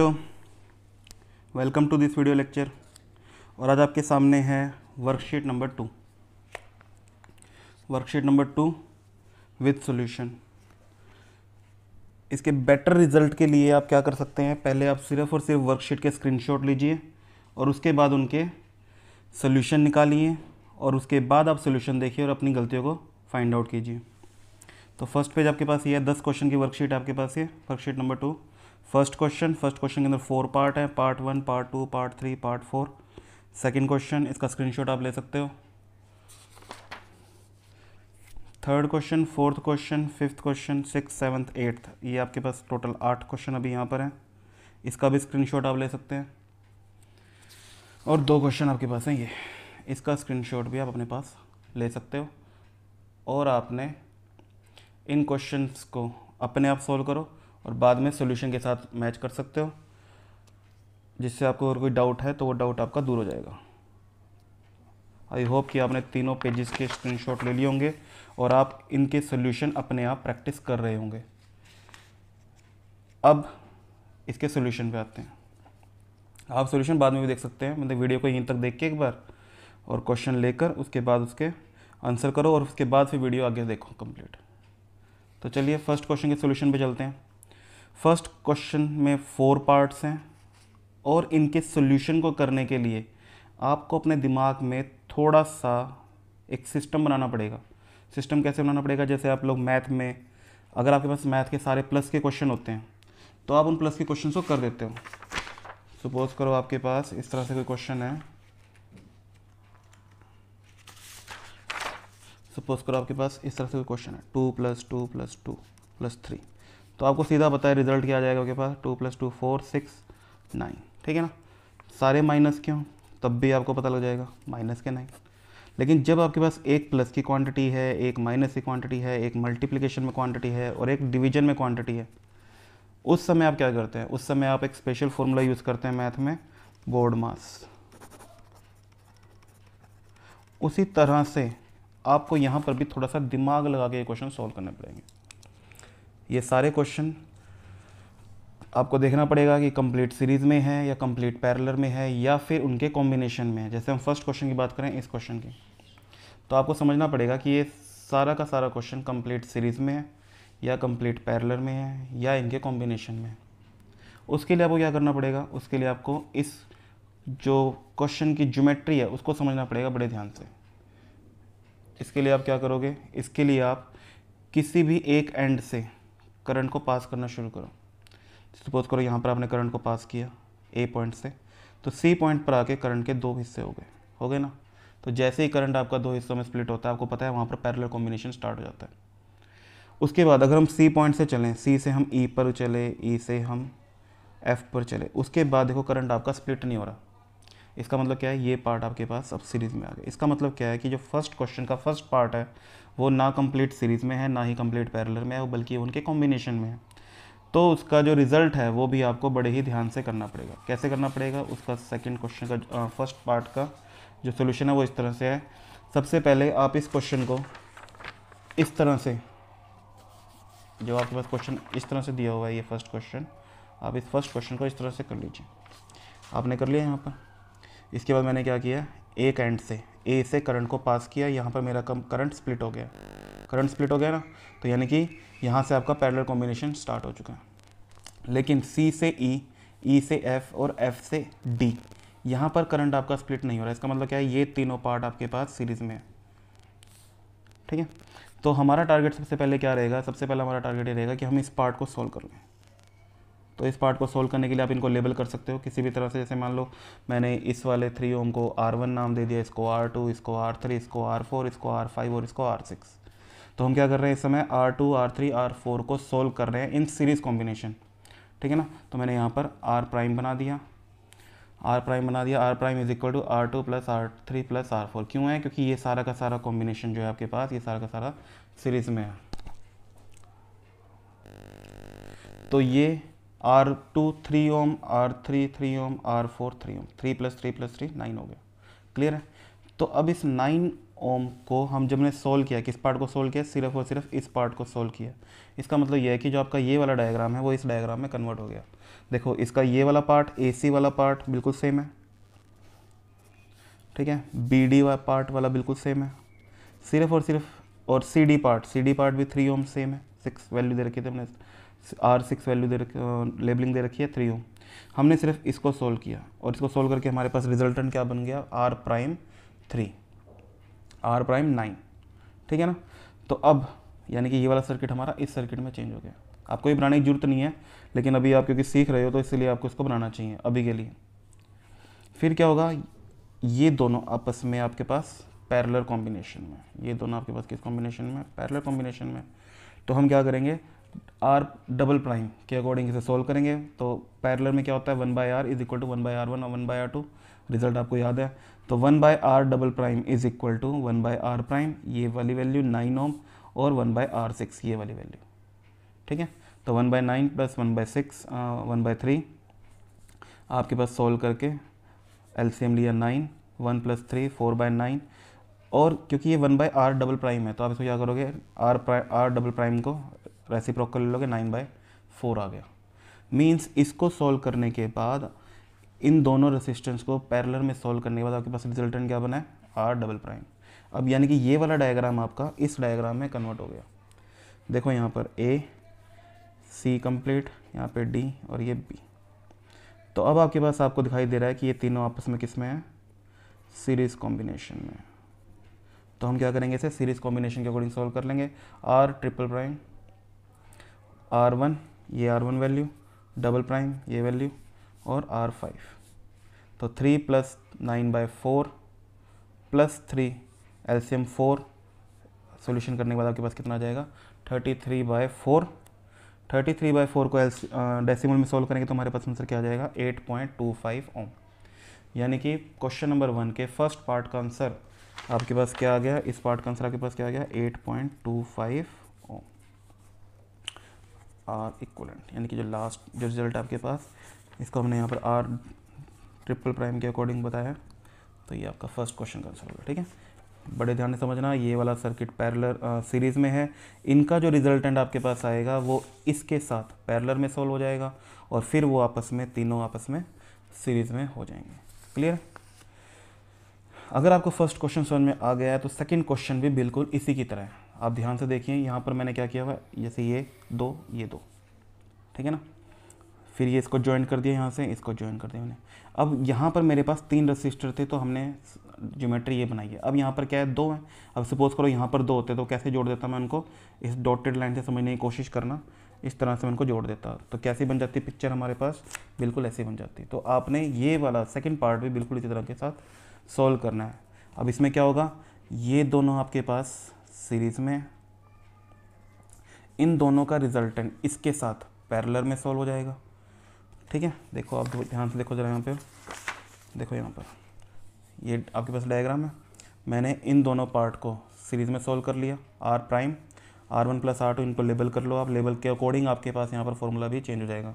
बच्चों welcome to this video lecture और आज आपके सामने है worksheet number two worksheet number two with solution इसके बेटर रिजल्ट के लिए आप क्या कर सकते हैं पहले आप सिर्फ और सिर्फ वर्कशीट के स्क्रीनशॉट लीजिए और उसके बाद उनके सोल्यूशन निकालिए और उसके बाद आप सोल्यूशन देखिए और अपनी गलतियों को फाइंड आउट कीजिए तो फर्स्ट पेज आपके पास ये है दस क्वेश्चन की वर्कशीट आपके पास ये worksheet number two first question first question के अंदर फोर पार्ट है part one part two part three part four second question इसका स्क्रीनशॉट आप ले सकते हो third question fourth question fifth question six seventh eighth ये आपके पास टोटल आठ क्वेश्चन अभी यहाँ पर हैं इसका भी स्क्रीनशॉट आप ले सकते हैं और दो क्वेश्चन आपके पास हैं ये इसका स्क्रीनशॉट भी आप अपने पास ले सकते हो और आपने इन क्वेश्चंस को अपने आप सॉल्व करो और बाद में सोल्यूशन के साथ मैच कर सकते हो जिससे आपको अगर कोई डाउट है तो वो डाउट आपका दूर हो जाएगा आई होप कि आपने तीनों पेजेस के स्क्रीनशॉट ले लिए होंगे और आप इनके सोल्यूशन अपने आप प्रैक्टिस कर रहे होंगे अब इसके सोल्यूशन पे आते हैं आप सोल्यूशन बाद में भी देख सकते हैं मतलब वीडियो को यहीं तक देख के एक बार और क्वेश्चन लेकर उसके बाद उसके आंसर करो और उसके बाद फिर वीडियो आगे देखो कम्प्लीट तो चलिए फर्स्ट क्वेश्चन के सोल्यूशन पर चलते हैं फर्स्ट क्वेश्चन में फोर पार्ट्स हैं और इनके सोल्यूशन को करने के लिए आपको अपने दिमाग में थोड़ा सा एक सिस्टम बनाना पड़ेगा सिस्टम कैसे बनाना पड़ेगा जैसे आप लोग मैथ में अगर आपके पास मैथ के सारे प्लस के क्वेश्चन होते हैं तो आप उन प्लस के क्वेश्चन को कर देते हो सपोज करो आपके पास इस तरह से कोई क्वेश्चन है सपोज करो आपके पास इस तरह से कोई क्वेश्चन है two plus two plus two plus three तो आपको सीधा पता है रिजल्ट क्या आ जाएगा आपके पास two plus two four six nine ठीक है ना सारे माइनस के हों तब भी आपको पता लग जाएगा माइनस के नाइन लेकिन जब आपके पास एक प्लस की क्वांटिटी है एक माइनस की क्वांटिटी है एक मल्टीप्लिकेशन में क्वांटिटी है और एक डिवीजन में क्वांटिटी है उस समय आप क्या करते हैं उस समय आप एक स्पेशल फॉर्मूला यूज़ करते हैं मैथ में बोर्ड मास उसी तरह से आपको यहाँ पर भी थोड़ा सा दिमाग लगा के ये क्वेश्चन सॉल्व करने पड़ेंगे ये सारे क्वेश्चन आपको देखना पड़ेगा कि कंप्लीट सीरीज में है या कंप्लीट पैरलर में है या फिर उनके कॉम्बिनेशन में है जैसे हम फर्स्ट क्वेश्चन की बात करें इस क्वेश्चन की तो आपको समझना पड़ेगा कि ये सारा का सारा क्वेश्चन कंप्लीट सीरीज में है या कंप्लीट पैरलर में है या इनके कॉम्बिनेशन में है उसके लिए आपको क्या करना पड़ेगा उसके लिए आपको इस जो क्वेश्चन की ज्योमेट्री है उसको समझना पड़ेगा बड़े ध्यान से इसके लिए आप क्या करोगे इसके लिए आप किसी भी एक एंड से करंट को पास करना शुरू करो सपोज करो यहाँ पर आपने करंट को पास किया ए पॉइंट से तो सी पॉइंट पर आके करंट के दो हिस्से हो गए हो गए ना तो जैसे ही करंट आपका दो हिस्सों में स्प्लिट होता है आपको पता है वहाँ पर पैरेलल कॉम्बिनेशन स्टार्ट हो जाता है उसके बाद अगर हम सी पॉइंट से चलें सी से हम ई e पर चले ई e से हम एफ पर चले उसके बाद देखो करंट आपका स्प्लिट नहीं हो रहा इसका मतलब क्या है ये पार्ट आपके पास अब सीरीज़ में आ गया इसका मतलब क्या है कि जो फर्स्ट क्वेश्चन का फर्स्ट पार्ट है वो ना कंप्लीट सीरीज़ में है ना ही कंप्लीट पैरेलल में है बल्कि उनके कॉम्बिनेशन में है तो उसका जो रिज़ल्ट है वो भी आपको बड़े ही ध्यान से करना पड़ेगा कैसे करना पड़ेगा उसका सेकेंड क्वेश्चन का फर्स्ट पार्ट का जो सोल्यूशन है वो इस तरह से है सबसे पहले आप इस क्वेश्चन को इस तरह से जो आपके पास क्वेश्चन इस तरह से दिया हुआ है ये फर्स्ट क्वेश्चन आप इस फर्स्ट क्वेश्चन को इस तरह से कर लीजिए आपने कर लिया यहाँ पर इसके बाद मैंने क्या किया एक एंड से ए से करंट को पास किया यहाँ पर मेरा कम करंट स्प्लिट हो गया करंट स्प्लिट हो गया ना तो यानी कि यहाँ से आपका पैरेलल कॉम्बिनेशन स्टार्ट हो चुका है लेकिन सी से ई e, ई e से एफ और एफ से डी यहाँ पर करंट आपका स्प्लिट नहीं हो रहा इसका मतलब क्या है ये तीनों पार्ट आपके पास सीरीज में है ठीक है तो हमारा टारगेट सबसे पहले क्या रहेगा सबसे पहले हमारा टारगेट ये रहेगा कि हम इस पार्ट को सोल्व कर लें तो इस पार्ट को सोल्व करने के लिए आप इनको लेबल कर सकते हो किसी भी तरह से जैसे मान लो मैंने इस वाले थ्री ओम को आर वन नाम दे दिया इसको आर टू इसको आर थ्री इसको आर फोर इसको आर फाइव और इसको आर सिक्स तो हम क्या कर रहे हैं इस समय R two R three R four को सोल्व कर रहे हैं इन सीरीज़ कॉम्बिनेशन ठीक है ना तो मैंने यहाँ पर आर प्राइम बना दिया आर प्राइम बना दिया R prime is equal to R two plus R three plus R four क्यों है क्योंकि ये सारा का सारा कॉम्बिनेशन जो है आपके पास ये सारा का सारा सीरीज़ में है तो ये R two three ohm R three three ohm R four three ohm three plus three plus three nine हो गया क्लियर है तो अब इस नाइन ओम को हम जब ने सोल्व किया किस पार्ट को सोल्व किया सिर्फ और सिर्फ इस पार्ट को सोल्व किया इसका मतलब यह है कि जो आपका ये वाला डायग्राम है वो इस डायग्राम में कन्वर्ट हो गया देखो इसका ये वाला पार्ट ए वाला पार्ट बिल्कुल सेम है ठीक है बी डी वाला पार्ट वाला बिल्कुल सेम है सिर्फ और सिर्फ और C D part C D part भी थ्री ओम सेम है सिक्स वैल्यू दे रखी थी हमने आर सिक्स वैल्यू दे रखी लेबलिंग दे रखी है थ्री ओम हमने सिर्फ इसको सोल्व किया और इसको सोल्व करके हमारे पास रिजल्टेंट क्या बन गया R prime three R prime nine ठीक है ना तो अब यानी कि ये वाला सर्किट हमारा इस सर्किट में चेंज हो गया आपको ये बनाने की जरूरत नहीं है लेकिन अभी आप क्योंकि सीख रहे हो तो इसलिए आपको इसको बनाना चाहिए अभी के लिए फिर क्या होगा ये दोनों आपस में आपके पास पैरलर कॉम्बिनेशन में ये दोनों आपके पास किस कॉम्बिनेशन में पैरलर कॉम्बिनेशन में तो हम क्या करेंगे आर डबल प्राइम के अकॉर्डिंग इसे सोल्व करेंगे तो पैरलर में क्या होता है one by R is equal to one by R one और one by R two result आपको याद है तो one by R double prime is equal to one by R prime ये वाली वैल्यू नाइन ओम और वन बाय आर सिक्स ये वाली वैल्यू ठीक है तो one by nine plus one by six one by three आपके पास सोल्व करके एलसीएम लिया nine one plus three four by nine और क्योंकि ये one by R double prime है तो आप इसको क्या करोगे R prime R double prime को रेसिप्रोक कर लोगे नाइन बाई फोर आ गया मीन्स इसको सॉल्व करने के बाद इन दोनों रेसिस्टेंस को पैरलर में सॉल्व करने के बाद आपके पास रिजल्टेंट क्या बना है आर डबल प्राइम अब यानी कि ये वाला डायग्राम आपका इस डायग्राम में कन्वर्ट हो गया देखो यहाँ पर ए सी कंप्लीट यहाँ पे डी और ये बी तो अब आपके पास आपको दिखाई दे रहा है कि ये तीनों आपस में किस में है सीरीज कॉम्बिनेशन में तो हम क्या करेंगे इसे सीरीज कॉम्बिनेशन के अकॉर्डिंग सॉल्व कर लेंगे R triple prime R one ये R one value double prime ये वैल्यू और आर फाइव तो three plus nine by four plus three LCM four solution करने के बाद आपके पास कितना आ जाएगा thirty three by four thirty three by four को डेसिमल में सॉल्व करेंगे तो हमारे पास आंसर क्या आ जाएगा eight point two five ohm यानी कि क्वेश्चन नंबर वन के फर्स्ट पार्ट का आंसर आपके पास क्या आ गया इस पार्ट का आंसर आपके पास क्या आ गया eight point two five R equivalent यानी कि जो लास्ट जो रिजल्ट आपके पास इसको हमने यहाँ पर आर ट्रिपल प्राइम के अकॉर्डिंग बताया तो ये आपका फर्स्ट क्वेश्चन का आंसर होगा ठीक है बड़े ध्यान से समझना ये वाला सर्किट पैरलर सीरीज़ में है इनका जो रिजल्टेंट आपके पास आएगा वो इसके साथ पैरलर में सॉल्व हो जाएगा और फिर वो आपस में तीनों आपस में सीरीज़ में हो जाएंगे क्लियर अगर आपको फर्स्ट क्वेश्चन समझ में आ गया है तो सेकंड क्वेश्चन भी बिल्कुल इसी की तरह है आप ध्यान से देखिए यहाँ पर मैंने क्या किया हुआ है जैसे ये दो ये दो ठीक है ना फिर ये इसको ज्वाइन कर दिया यहाँ से इसको ज्वाइन कर दिया मैंने अब यहाँ पर मेरे पास तीन रजिस्टर थे तो हमने ज्योमेट्री ये बनाई है अब यहाँ पर क्या है दो हैं अब सपोज़ करो यहाँ पर दो होते तो कैसे जोड़ देता मैं उनको इस डॉटेड लाइन से समझने की कोशिश करना इस तरह से मैं उनको जोड़ देता तो कैसे बन जाती पिक्चर हमारे पास बिल्कुल ऐसी बन जाती तो आपने ये वाला सेकेंड पार्ट भी बिल्कुल इसी तरह के साथ सॉल्व करना है अब इसमें क्या होगा ये दोनों आपके पास सीरीज़ में इन दोनों का रिजल्टेंट इसके साथ पैरलर में सॉल्व हो जाएगा ठीक है देखो आप ध्यान से देखो जरा यहाँ पे देखो यहाँ पर ये आपके पास डायग्राम है मैंने इन दोनों पार्ट को सीरीज़ में सॉल्व कर लिया R prime R one plus R two इनको लेबल कर लो आप लेबल के अकॉर्डिंग आपके पास यहाँ पर फॉर्मूला भी चेंज हो जाएगा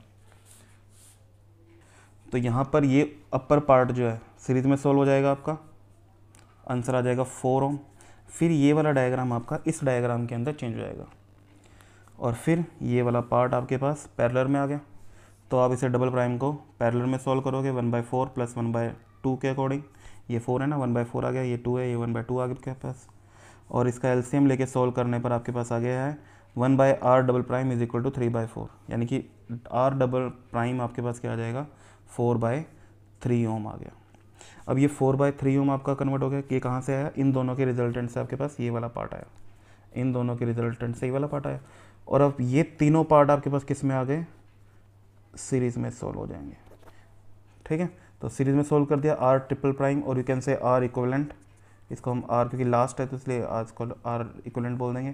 तो यहाँ पर ये अपर पार्ट जो है सीरीज़ में सॉल्व हो जाएगा आपका आंसर आ जाएगा फोर ओम फिर ये वाला डायग्राम आपका इस डायग्राम के अंदर चेंज हो जाएगा और फिर ये वाला पार्ट आपके पास पैरलर में आ गया तो आप इसे डबल प्राइम को पैरलर में सॉल्व करोगे one by four plus one by two के अकॉर्डिंग ये फोर है ना वन बाई फोर आ गया ये टू है ये वन बाई टू आ गया आपके पास और इसका एलसीएम लेके सॉल्व करने पर आपके पास आ गया है one by R double prime is equal to three by four यानी कि आर डबल प्राइम आपके पास क्या आ जाएगा फोर बाय थ्री ओम आ गया अब ये फोर बाय थ्री ओम आपका कन्वर्ट हो गया कि कहाँ से आया इन दोनों के रिजल्टेंट से आपके पास ये वाला पार्ट आया इन दोनों के रिजल्टेंट से ये वाला पार्ट आया और अब ये तीनों पार्ट आपके पास किस में आ गए सीरीज में सोल्व हो जाएंगे ठीक है तो सीरीज में सोल्व कर दिया आर ट्रिपल प्राइम और you can say R equivalent इसको हम आर क्योंकि लास्ट है तो इसलिए आज को आर इक्वलेंट बोल देंगे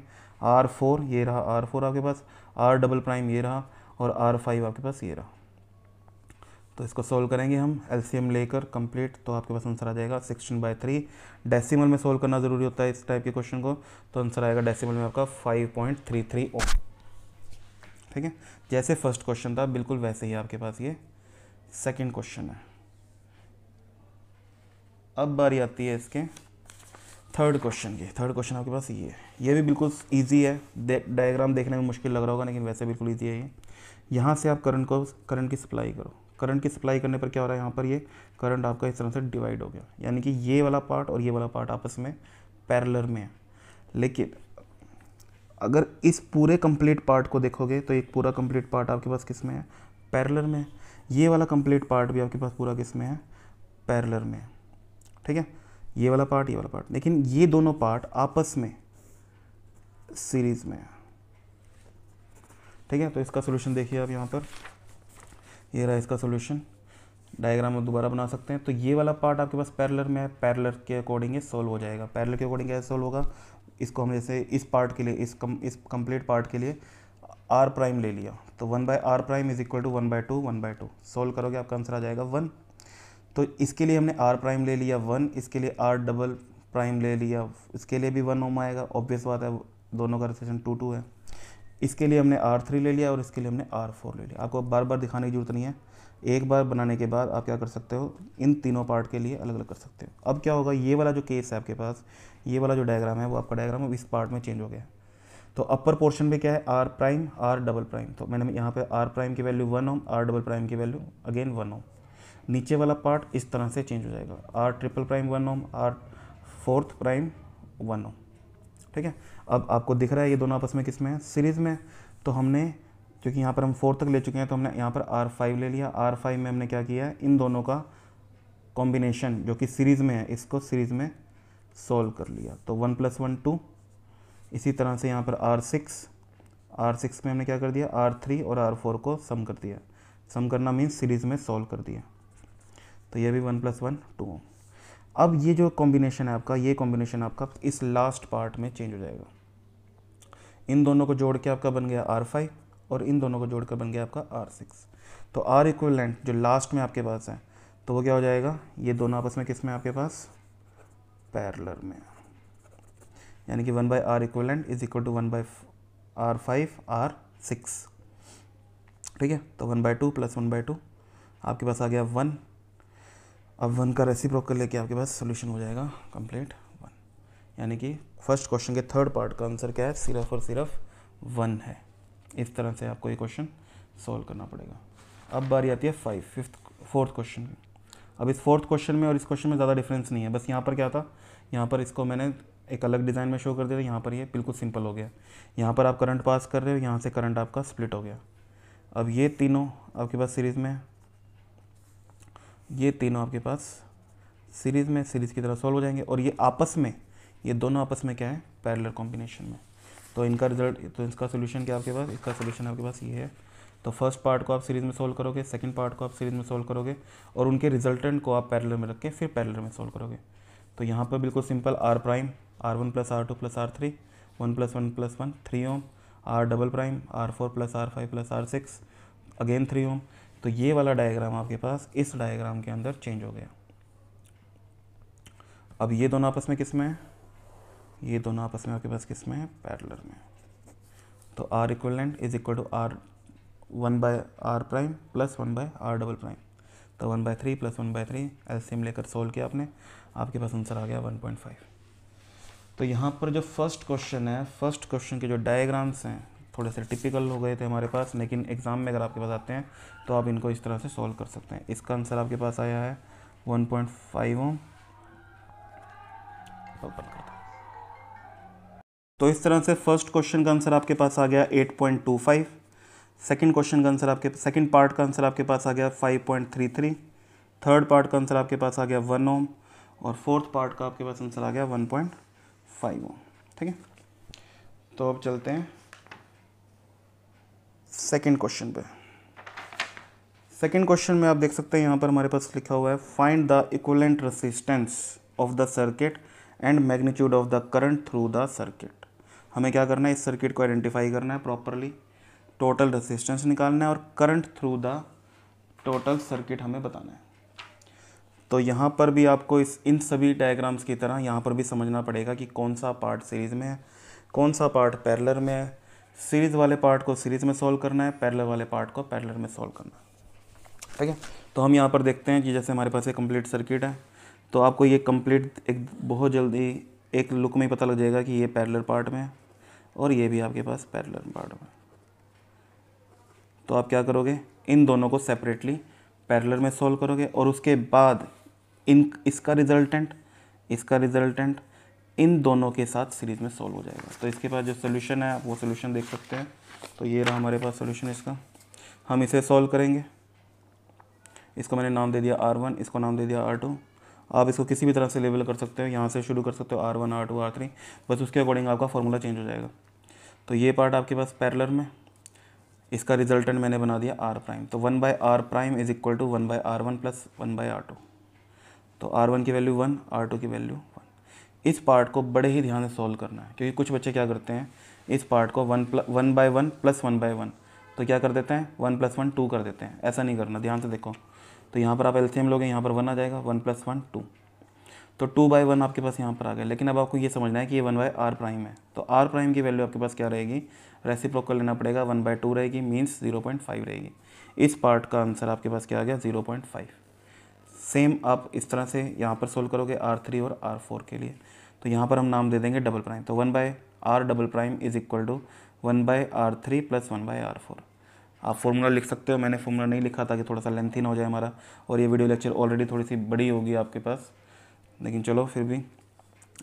आर फोर ये रहा आर फोर आपके पास आर डबल प्राइम ये रहा और आर फाइव आपके पास ये रहा तो इसको सोल्व करेंगे हम एलसीएम लेकर कंप्लीट तो आपके पास आंसर आ जाएगा सिक्सटीन बाई थ्री डेसिमल में सोल्व करना ज़रूरी होता है इस टाइप के क्वेश्चन को तो आंसर आएगा डेसिमल में आपका five point three three ohm ठीक है जैसे फर्स्ट क्वेश्चन था बिल्कुल वैसे ही आपके पास ये सेकंड क्वेश्चन है अब बारी आती है इसके थर्ड क्वेश्चन की थर्ड क्वेश्चन आपके पास ये है ये भी बिल्कुल ईजी है डायग्राम देखने में मुश्किल लग रहा होगा लेकिन वैसे बिल्कुल ईजी है ये यहाँ से आप करंट को करंट की सप्लाई करो करंट की सप्लाई करने पर क्या हो रहा है यहाँ पर ये करंट आपका इस तरह से डिवाइड हो गया यानी कि ये वाला पार्ट और ये वाला पार्ट आपस में पैरलर में है लेकिन अगर इस पूरे कंप्लीट पार्ट को देखोगे तो एक पूरा कंप्लीट पार्ट आपके पास किस में है पैरलर में है ये वाला कंप्लीट पार्ट भी आपके पास पूरा किस में है पैरलर में है ठीक है ये वाला पार्ट ये वाला पार्ट लेकिन ये दोनों पार्ट आपस में सीरीज में है ठीक है तो इसका सोल्यूशन देखिए आप यहाँ पर ये रहा इसका सोल्यूशन डायग्राम में दोबारा बना सकते हैं तो ये वाला पार्ट आपके पास पैरलर में है पैरलर के अकॉर्डिंग ये सोल्व हो जाएगा पैरलर के अकॉर्डिंग कैसे सोल्व होगा इसको हम जैसे इस पार्ट के लिए इस कम इस कंप्लीट पार्ट के लिए आर प्राइम ले लिया तो one by R prime is equal to one by two one by two solve करोगे आपका आंसर आ जाएगा वन तो इसके लिए हमने आर प्राइम ले लिया वन इसके लिए आर डबल प्राइम ले लिया इसके लिए भी वन ओम आएगा ऑब्वियस बात है दोनों का रिसेशन टू टू है इसके लिए हमने आर थ्री ले लिया और इसके लिए हमने आर फोर ले लिया आपको बार बार दिखाने की ज़रूरत नहीं है एक बार बनाने के बाद आप क्या कर सकते हो इन तीनों पार्ट के लिए अलग अलग कर सकते हो अब क्या होगा ये वाला जो केस है आपके पास ये वाला जो डायग्राम है वो आपका डायग्राम अब इस पार्ट में चेंज हो गया तो अपर पोर्शन में क्या है R prime R double prime तो मैंने यहाँ पर आर प्राइम की value one ohm R double prime की वैल्यू अगेन वन ओम नीचे वाला पार्ट इस तरह से चेंज हो जाएगा R triple prime one ohm R fourth prime one ohm ठीक है अब आपको दिख रहा है ये दोनों आपस में किस में है सीरीज़ में तो हमने क्योंकि यहाँ पर हम फोर तक ले चुके हैं तो हमने यहाँ पर आर फाइव ले लिया आर फाइव में हमने क्या किया है इन दोनों का कॉम्बिनेशन जो कि सीरीज़ में है इसको सीरीज़ में सॉल्व कर लिया तो वन प्लस वन टू इसी तरह से यहाँ पर आर सिक्स आर सिक्स में हमने क्या कर दिया आर थ्री और आर फोर को सम कर दिया सम करना मीन्स सीरीज़ में सॉल्व कर दिया तो ये भी वन प्लस वन टू अब ये जो कॉम्बिनेशन है आपका ये कॉम्बिनेशन आपका इस लास्ट पार्ट में चेंज हो जाएगा इन दोनों को जोड़ के आपका बन गया आर फाइव और इन दोनों को जोड़कर बन गया आपका आर सिक्स तो आर इक्वलेंट जो लास्ट में आपके पास है तो वो क्या हो जाएगा ये दोनों आपस में किस में आपके पास पैरलर में यानी कि one by R equivalent is equal to one by R five R six ठीक है तो one by two plus one by two आपके पास आ गया वन अब वन का रेसिप्रोकल लेके आपके पास सोल्यूशन हो जाएगा कंप्लीट वन यानी कि फर्स्ट क्वेश्चन के थर्ड पार्ट का आंसर क्या है सिर्फ और सिर्फ वन है इस तरह से आपको ये क्वेश्चन सॉल्व करना पड़ेगा अब बारी आती है फाइव फिफ्थ फोर्थ क्वेश्चन में अब इस फोर्थ क्वेश्चन में और इस क्वेश्चन में ज़्यादा डिफरेंस नहीं है बस यहाँ पर क्या था यहाँ पर इसको मैंने एक अलग डिज़ाइन में शो कर दिया यहाँ पर ये बिल्कुल सिंपल हो गया यहाँ पर आप करंट पास कर रहे हो यहाँ से करंट आपका स्प्लिट हो गया अब ये तीनों आपके पास सीरीज़ में ये तीनों आपके पास सीरीज़ में सीरीज़ की तरह सॉल्व हो जाएंगे और ये आपस में ये दोनों आपस में क्या है पैरेलल कॉम्बिनेशन में तो इनका रिजल्ट तो इसका सोल्यूशन क्या आपके पास इसका सोल्यूशन आपके पास ये है तो फर्स्ट पार्ट को आप सीरीज़ में सोल्व करोगे सेकेंड पार्ट को आप सीरीज़ में सोल्व करोगे और उनके रिजल्टेंट को आप पैरेलल में रख के फिर पैरेलल में सोल्व करोगे तो यहाँ पर बिल्कुल simple R prime R one plus R two plus R three one plus one plus one three ohm R double prime R four plus R five plus R six again three ohm तो ये वाला diagram आपके पास इस diagram के अंदर change हो गया अब ये दोनों आपस में किस में है ये दोनों आपस में आपके पास किस में है पैरलर में तो R equivalent is equal to R one by R prime plus one by R double prime तो one by three plus one by three same लेकर सोल्व किया आपने आपके पास आंसर आ गया वन पॉइंट फाइव तो यहाँ पर जो फर्स्ट क्वेश्चन है फर्स्ट क्वेश्चन के जो डायग्राम्स हैं थोड़े से टिपिकल हो गए थे हमारे पास लेकिन एग्ज़ाम में अगर आपके पास आते हैं तो आप इनको इस तरह से सॉल्व कर सकते हैं इसका आंसर आपके पास आया है one point five ohm open करता तो इस तरह से फर्स्ट क्वेश्चन का आंसर आपके पास आ गया eight point two five second question का आंसर आपके सेकेंड पार्ट का आंसर आपके पास आ गया five point three three third part का आंसर आपके पास आ गया वन ओम और फोर्थ पार्ट का आपके पास आंसर आ गया वन पॉइंट फाइव ओम ठीक है तो अब चलते हैं सेकंड क्वेश्चन पे सेकंड क्वेश्चन में आप देख सकते हैं यहाँ पर हमारे पास लिखा हुआ है find the equivalent resistance of the circuit and magnitude of the current through the circuit हमें क्या करना है इस सर्किट को आइडेंटिफाई करना है प्रॉपरली टोटल रेसिस्टेंस निकालना है और current through the total circuit हमें बताना है तो यहाँ पर भी आपको इस इन सभी डायग्राम्स की तरह यहाँ पर भी समझना पड़ेगा कि कौन सा पार्ट सीरीज में है कौन सा पार्ट पैरलर में है सीरीज वाले पार्ट को सीरीज में सॉल्व करना है पैरलर वाले पार्ट को पैरलर में सॉल्व करना है ठीक है तो हम यहाँ पर देखते हैं कि जैसे हमारे पास ये कंप्लीट सर्किट है तो आपको ये कंप्लीट एक बहुत जल्दी एक लुक में ही पता लग जाएगा कि ये पैरलर पार्ट में है और ये भी आपके पास पैरलर पार्ट में तो आप क्या करोगे इन दोनों को सेपरेटली पैरलर में सॉल्व करोगे और उसके बाद इन इसका रिजल्टेंट इसका रिजल्टेंट इन दोनों के साथ सीरीज में सॉल्व हो जाएगा तो इसके पास जो सोल्यूशन है आप वो सोल्यूशन देख सकते हैं तो ये रहा हमारे पास सोल्यूशन इसका हम इसे सॉल्व करेंगे इसको मैंने नाम दे दिया आर वन इसको नाम दे दिया आर टू आप इसको किसी भी तरह से लेवल कर सकते हो यहाँ से शुरू कर सकते हो R one R two R three बस उसके अकॉर्डिंग आपका फॉर्मूला चेंज हो जाएगा तो ये पार्ट आपके पास पैरलर में इसका रिजल्टेंट मैंने बना दिया आर प्राइम तो one by R prime is equal to one by R one plus one by R two तो आर वन की वैल्यू वन आर टू की वैल्यू इस पार्ट को बड़े ही ध्यान से सॉल्व करना है क्योंकि कुछ बच्चे क्या करते हैं इस पार्ट को one plus one by one plus one by one तो क्या कर देते हैं वन प्लस वन टू कर देते हैं ऐसा नहीं करना ध्यान से देखो तो यहाँ पर आप एल्सीयम लोगे यहाँ पर वन आ जाएगा वन प्लस वन टू तो टू बाई वन आपके पास यहाँ पर आ गया लेकिन अब आपको ये समझना है कि ये वन बाय आर प्राइम है तो आर प्राइम की वैल्यू आपके पास क्या रहेगी रेसिप्रोक लेना पड़ेगा वन बाय टू रहेगी मीन्स जीरो पॉइंट फाइव रहेगी इस पार्ट का आंसर आपके पास क्या आ गया जीरो पॉइंट फाइव सेम आप इस तरह से यहाँ पर सोल्व करोगे आर थ्री और आर फोर के लिए तो यहाँ पर हम नाम दे देंगे डबल प्राइम तो one by R double prime is equal to one by R three plus one by R four आप फॉर्मूला लिख सकते हो मैंने फॉर्मूला नहीं लिखा ताकि थोड़ा सा लेंथी ना हो जाए हमारा और ये वीडियो लेक्चर ऑलरेडी थोड़ी सी बड़ी होगी आपके पास लेकिन चलो फिर भी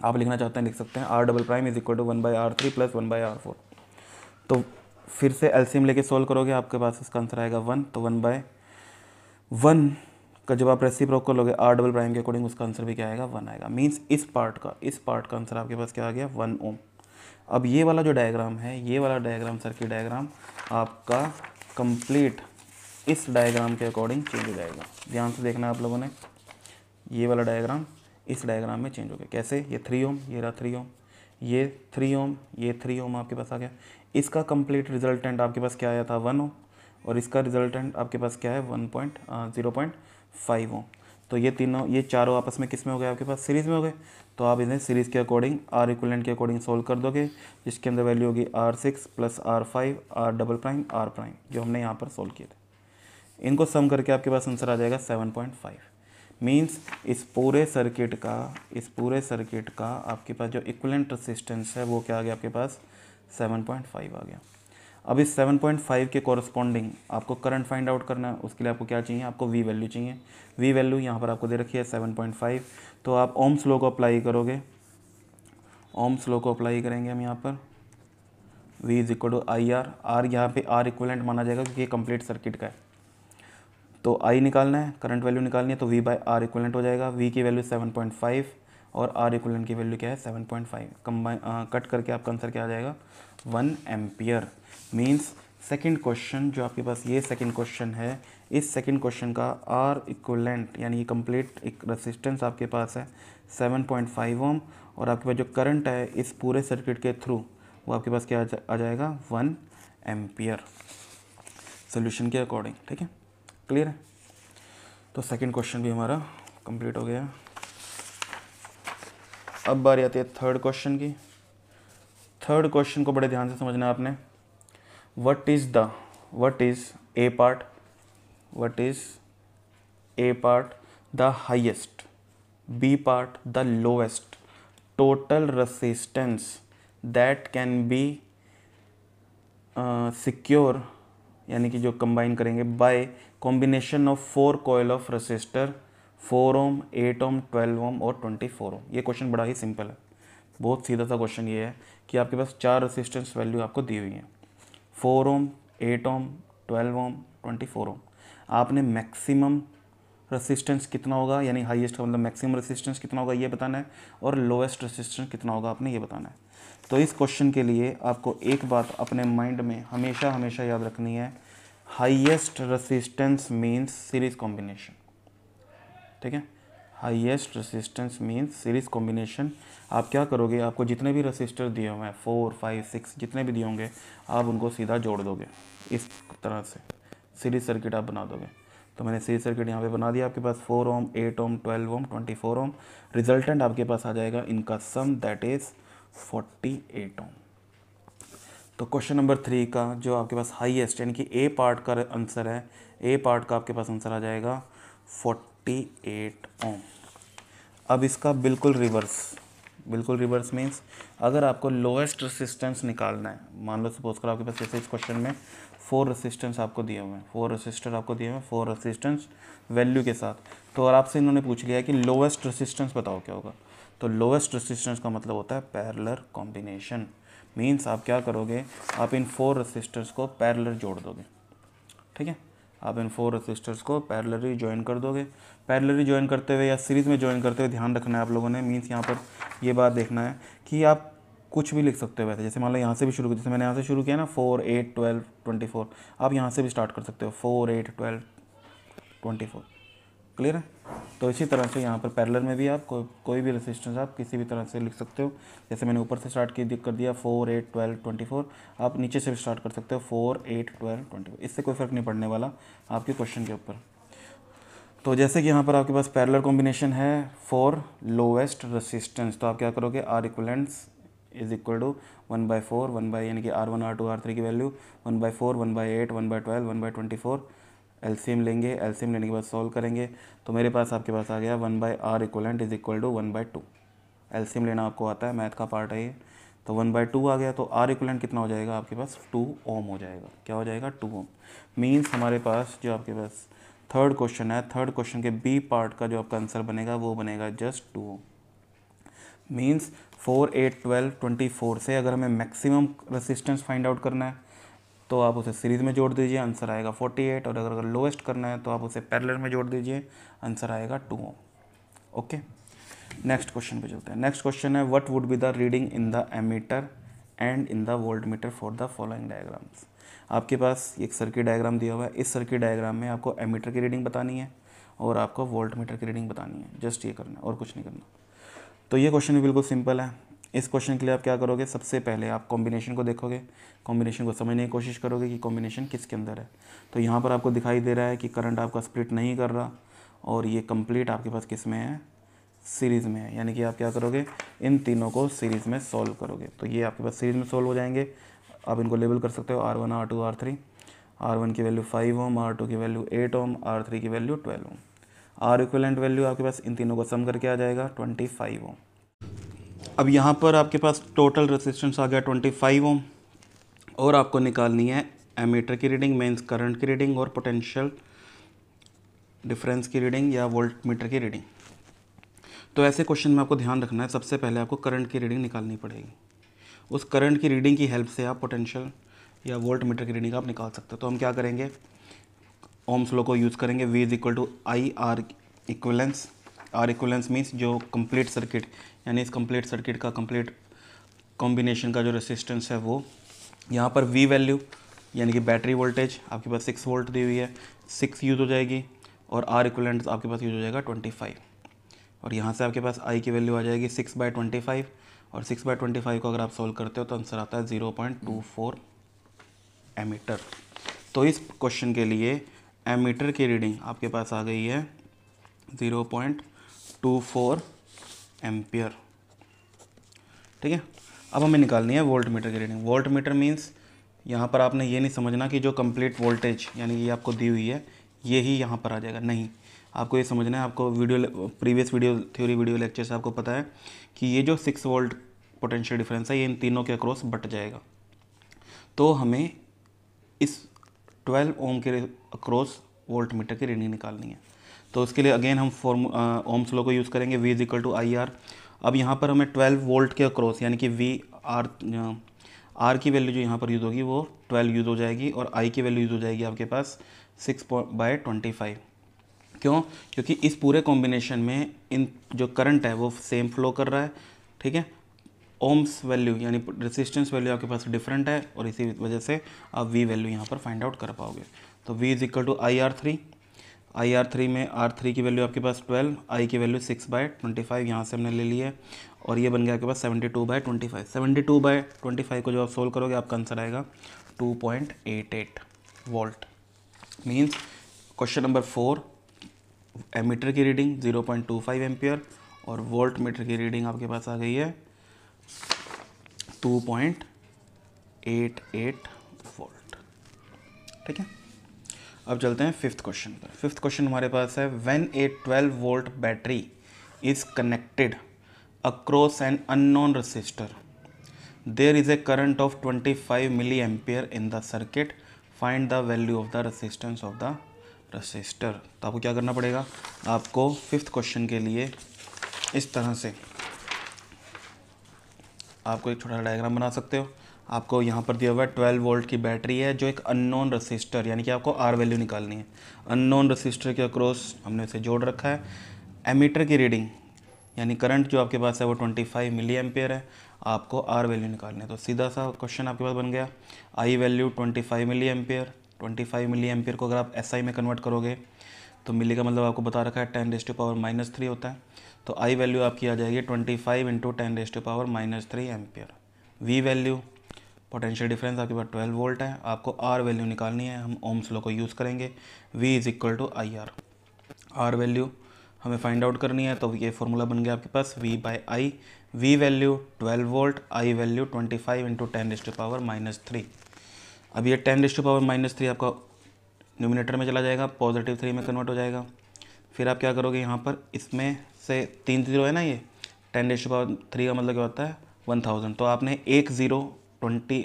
आप लिखना चाहते हैं लिख सकते हैं R double prime is equal to one by R three plus one by R four तो फिर से एल्सीम लेके सोल्व करोगे आपके पास इसका आंसर आएगा वन तो वन बाय वन का जब आप रेसी रेसिप्रोक करोगे आर डबल प्राइम के अकॉर्डिंग उसका आंसर भी क्या आएगा वन आएगा मीन्स इस पार्ट का इस पार्ट का आंसर आपके पास क्या आ गया वन ओम अब ये वाला जो डायग्राम है ये वाला डायग्राम सर्किट डायग्राम आपका कंप्लीट इस डायग्राम के अकॉर्डिंग चेंज हो जाएगा ध्यान से देखना आप लोगों ने ये वाला डायग्राम इस डायग्राम में चेंज हो गया कैसे ये थ्री ओम ये रहा थ्री ओम ये थ्री ओम ये थ्री ओम आपके पास आ गया इसका कंप्लीट रिजल्टेंट आपके पास क्या आया था वन ओम और इसका रिजल्टेंट आपके पास क्या है one point zero point five ohm तो ये तीनों ये चारों आपस में किस में हो गए आपके पास सीरीज़ में हो गए तो आप इन्हें सीरीज़ के अकॉर्डिंग आर इक्वलेंट के अकॉर्डिंग सोल्व कर दोगे जिसके अंदर वैल्यू होगी R six plus R five R double prime R prime जो हमने यहाँ पर सोल्व किए थे इनको सम करके आपके पास आंसर आ जाएगा सेवन पॉइंट फाइव मीन्स इस पूरे सर्किट का इस पूरे सर्किट का आपके पास जो इक्वलेंट रसिस्टेंस है वो क्या आ गया आपके पास सेवन पॉइंट फाइव आ गया अब इस 7.5 के कॉरस्पॉन्डिंग आपको करंट फाइंड आउट करना है उसके लिए आपको क्या चाहिए आपको वी वैल्यू चाहिए वी वैल्यू यहाँ पर आपको दे रखी है 7.5 तो आप ओम स्लो को अप्लाई करोगे ओम स्लो को अप्लाई करेंगे हम यहाँ पर V is equal to I R R यहाँ पर आर इक्वलेंट माना जाएगा क्योंकि ये कंप्लीट सर्किट का है तो आई निकालना है करंट वैल्यू निकालनी है तो वी बाई आर इक्वलेंट हो जाएगा वी की वैल्यू फाइव और आर इक्वलेंट की वैल्यू क्या है फाइव कम्बाइन कट करके आपका आंसर क्या आ जाएगा one ampere means second question जो आपके पास ये सेकंड क्वेश्चन है इस सेकंड क्वेश्चन का आर इक्वलेंट यानी कंप्लीट एक रेसिस्टेंस आपके पास है 7.5 ओम और आपके पास जो करंट है इस पूरे सर्किट के थ्रू वो आपके पास क्या आ जाएगा वन एम्पियर सोल्यूशन के अकॉर्डिंग ठीक है क्लियर है तो सेकेंड क्वेश्चन भी हमारा कंप्लीट हो गया अब बारी आती है थर्ड क्वेश्चन की थर्ड क्वेश्चन को बड़े ध्यान से समझना आपने what is the what is a part what is a part the highest b part the lowest total resistance that can be secure uh, यानी कि जो कंबाइन करेंगे by combination of four coil of resistor four ohm eight ohm twelve ohm और twenty four ओम ये question बड़ा ही simple है बहुत सीधा सा क्वेश्चन ये है कि आपके पास चार रसिस्टेंस वैल्यू आपको दी हुई हैं four ohm eight ohm twelve ohm twenty four ohm आपने मैक्सिमम रेसिस्टेंस कितना होगा यानी हाईएस्ट का मतलब मैक्सिमम रेसिस्टेंस कितना होगा ये बताना है और लोएस्ट रेसिस्टेंस कितना होगा आपने ये बताना है तो इस क्वेश्चन के लिए आपको एक बात अपने माइंड में हमेशा हमेशा याद रखनी है highest resistance means series combination ठीक है highest resistance means series combination आप क्या करोगे आपको जितने भी रेसिस्टर दिए हुए हैं फोर फाइव सिक्स जितने भी दिए होंगे आप उनको सीधा जोड़ दोगे इस तरह से सीरीज सर्किट आप बना दोगे तो मैंने सीरीज सर्किट यहाँ पे बना दिया आपके पास four ohm eight ohm twelve ohm twenty four ohm resultant आपके पास आ जाएगा इनका sum that is forty eight ohm तो क्वेश्चन नंबर थ्री का जो आपके पास हाईएस्ट यानी कि ए पार्ट का आंसर है ए पार्ट का आपके पास आंसर आ जाएगा फोर्टी एट ओम अब इसका बिल्कुल रिवर्स बिल्कुल रिवर्स मीन्स अगर आपको लोएस्ट रेसिस्टेंस निकालना है मान लो सपोज करो आपके पास जैसे इस क्वेश्चन में फोर रेसिस्टेंस आपको दिए हुए हैं फोर रेसिस्टर आपको दिए हुए हैं फोर रेसिस्टेंस वैल्यू के साथ तो और आपसे इन्होंने पूछ लिया कि लोएस्ट रेसिस्टेंस बताओ क्या होगा तो लोएस्ट रेसिस्टेंस का मतलब होता है पैरलर कॉम्बिनेशन मीन्स आप क्या करोगे आप इन फोर रेसिस्टर्स को पैरलर जोड़ दोगे ठीक है आप इन फोर रेसिस्टर्स को पैरलरी ज्वाइन कर दोगे पैरलरी ज्वाइन करते हुए या सीरीज़ में ज्वाइन करते हुए ध्यान रखना है आप लोगों ने मीन्स यहाँ पर ये बात देखना है कि आप कुछ भी लिख सकते हो वैसे जैसे मान लो यहाँ से भी शुरू जैसे मैंने यहाँ से शुरू किया ना four eight twelve twenty four आप यहाँ से भी स्टार्ट कर सकते हो four eight twelve twenty four clear है तो इसी तरह से यहाँ पर पैरलर में भी आप को, कोई भी रेसिस्टेंस आप किसी भी तरह से लिख सकते हो जैसे मैंने ऊपर से स्टार्ट की कर दिया four eight twelve twenty four आप नीचे से भी स्टार्ट कर सकते हो four eight twelve twenty four इससे कोई फ़र्क नहीं पड़ने वाला आपके क्वेश्चन के ऊपर तो जैसे कि यहाँ पर आपके पास पैरलर कॉम्बिनेशन है फोर लोवेस्ट रसिस्टेंस तो आप क्या करोगे R equivalents is equal to one by four one by यानी कि R one R two R three की value one by four one by eight one by twelve one by twenty four LCM लेंगे LCM लेने के बाद solve करेंगे तो मेरे पास आपके पास आ गया one by R equivalent is equal to one by two LCM लेना आपको आता है मैथ का पार्ट है ये तो वन बाई टू आ गया तो आर इक्वलेंट कितना हो जाएगा आपके पास टू ओम हो जाएगा क्या हो जाएगा टू ओम मीन्स हमारे पास जो आपके पास थर्ड क्वेश्चन है थर्ड क्वेश्चन के बी पार्ट का जो आपका आंसर बनेगा वो बनेगा just two ohm means four eight twelve twenty four से अगर हमें मैक्सिमम रेसिस्टेंस फाइंड आउट करना है तो आप उसे सीरीज़ में जोड़ दीजिए आंसर आएगा 48 और अगर अगर लोएस्ट करना है तो आप उसे पैरेलल में जोड़ दीजिए आंसर आएगा टू ओके नेक्स्ट क्वेश्चन पे चलते हैं नेक्स्ट क्वेश्चन है what would be the reading in the ammeter and in the voltmeter for the following diagrams आपके पास एक सर्किट डायग्राम दिया हुआ है इस सर्किट डायग्राम में आपको एमीटर की रीडिंग बतानी है और आपको वोल्ट मीटर की रीडिंग बतानी है जस्ट ये करना है और कुछ नहीं करना तो ये क्वेश्चन भी बिल्कुल सिंपल है इस क्वेश्चन के लिए आप क्या करोगे सबसे पहले आप कॉम्बिनेशन को देखोगे कॉम्बिनेशन को समझने की कोशिश करोगे कि कॉम्बिनेशन किसके अंदर है तो यहाँ पर आपको दिखाई दे रहा है कि करंट आपका स्प्लिट नहीं कर रहा और ये कंप्लीट आपके पास किस में है सीरीज़ में है यानी कि आप क्या करोगे इन तीनों को सीरीज़ में सॉल्व करोगे तो ये आपके पास सीरीज़ में सॉल्व हो जाएंगे आप इनको लेबल कर सकते हो R one R two R three R one की value five ohm R two की value eight ohm R three की value twelve ohm R equivalent value आपके पास इन तीनों को सम करके आ जाएगा ट्वेंटी फाइव ओम अब यहाँ पर आपके पास टोटल रेसिस्टेंस आ गया ट्वेंटी फाइव ओम और आपको निकालनी है एमीटर की रीडिंग मेंस करंट की रीडिंग और पोटेंशियल डिफरेंस की रीडिंग या वोल्ट मीटर की रीडिंग तो ऐसे क्वेश्चन में आपको ध्यान रखना है सबसे पहले आपको करंट की रीडिंग निकालनी पड़ेगी उस करंट की रीडिंग की हेल्प से आप पोटेंशियल या वोल्ट मीटर की रीडिंग आप निकाल सकते हो तो हम क्या करेंगे ओम स्लो को यूज़ करेंगे V is equal to I R equivalence R equivalence means जो कंप्लीट सर्किट यानी इस कंप्लीट सर्किट का कंप्लीट कॉम्बिनेशन का जो रेसिस्टेंस है वो यहाँ पर वी वैल्यू यानी कि बैटरी वोल्टेज आपके पास सिक्स वोल्ट दी हुई है सिक्स यूज़ हो जाएगी और आर इक्वलेंट आपके पास यूज हो जाएगा ट्वेंटी फाइव और यहाँ से आपके पास आई की वैल्यू आ जाएगी सिक्स बाय ट्वेंटी फाइव और सिक्स बाय ट्वेंटी फाइव को अगर आप सोल्व करते हो तो आंसर आता है zero point two four ammeter तो इस क्वेश्चन के लिए एमीटर की रीडिंग आपके पास आ गई है zero point two four ampere ठीक है अब हमें निकालनी है वोल्ट मीटर की रीडिंग वोल्ट मीटर मीन्स यहाँ पर आपने ये नहीं समझना कि जो कंप्लीट वोल्टेज यानी ये आपको दी हुई है ये ही यहाँ पर आ जाएगा नहीं आपको ये समझना है आपको video previous video theory video lecture से आपको पता है कि ये जो सिक्स वोल्ट पोटेंशियल डिफरेंस है ये इन तीनों के अक्रॉस बट जाएगा तो हमें इस ट्वेल्व ओम के अक्रॉस वोल्ट मीटर की रीडिंग निकालनी है तो उसके लिए अगेन हम फॉर्म ओम्स लो को यूज़ करेंगे V is to I R अब यहाँ पर हमें 12 वोल्ट के अक्रॉस यानी कि वी आर आर की वैल्यू जो यहाँ पर यूज़ होगी वो 12 यूज़ हो जाएगी और आई की वैल्यू यूज़ हो जाएगी आपके पास सिक्स बाय ट्वेंटी फाइव क्यों क्योंकि इस पूरे कॉम्बिनेशन में इन जो करंट है वो सेम फ्लो कर रहा है ठीक है ओम्स वैल्यू यानी रेसिस्टेंस वैल्यू आपके पास डिफरेंट है और इसी वजह से आप वी वैल्यू यहाँ पर फाइंड आउट कर पाओगे तो V is equal to I R three I R three में आर थ्री की वैल्यू आपके पास ट्वेल्व आई की value six by twenty five यहाँ से हमने ले ली है और ये बन गया आपके पास seventy two by twenty five seventy two by twenty five को जो आप सोल्व करोगे आपका आंसर आएगा two point eight eight volt means question number four ammeter की reading zero point two five ampere और वोल्ट मीटर की रीडिंग आपके पास आ गई है two point eight eight volt ठीक है अब चलते हैं फिफ्थ क्वेश्चन पर फिफ्थ क्वेश्चन हमारे पास है when A 12 volt battery is connected across an unknown resistor there is a current of 25 milli ampere in the circuit find the value of the resistance of the resistor तो आपको क्या करना पड़ेगा आपको fifth question के लिए इस तरह से आपको एक छोटा डायग्राम बना सकते हो आपको यहाँ पर दिया हुआ है ट्वेल्व वोल्ट की बैटरी है जो एक अननोन रसिस्टर यानी कि आपको आर वैल्यू निकालनी है अननोन रसिस्टर के अक्रॉस हमने उसे जोड़ रखा है एमीटर की रीडिंग यानी करंट जो आपके पास है वो 25 मिली एमपेयर है आपको आर वैल्यू निकालनी है तो सीधा सा क्वेश्चन आपके पास बन गया I value 25 milli twenty five milli ampere को अगर आप एस SI में कन्वर्ट करोगे तो मिली का मतलब आपको बता रखा है ten raised power minus three होता है तो आई वैल्यू आपकी आ जाएगी twenty five into ten raised power minus three ampere V value potential difference आपके पास ट्वेल्व वोल्ट है आपको आर वैल्यू निकालनी है हम ओम्स लॉ को यूज़ करेंगे V is equal to I R R value हमें फाइंड आउट करनी है तो ये फॉर्मूला बन गया आपके पास V by I V value 12 volt I value 25 five into ten raised power minus three अब ये ten raised power minus three आपका न्यूमिनेटर में चला जाएगा पॉजिटिव थ्री में कन्वर्ट हो जाएगा फिर आप क्या करोगे यहाँ पर इसमें से तीन जीरो है ना ये टेन डिस्ट पावर थ्री का मतलब क्या होता है वन थाउजेंड तो आपने एक ज़ीरो ट्वेंटी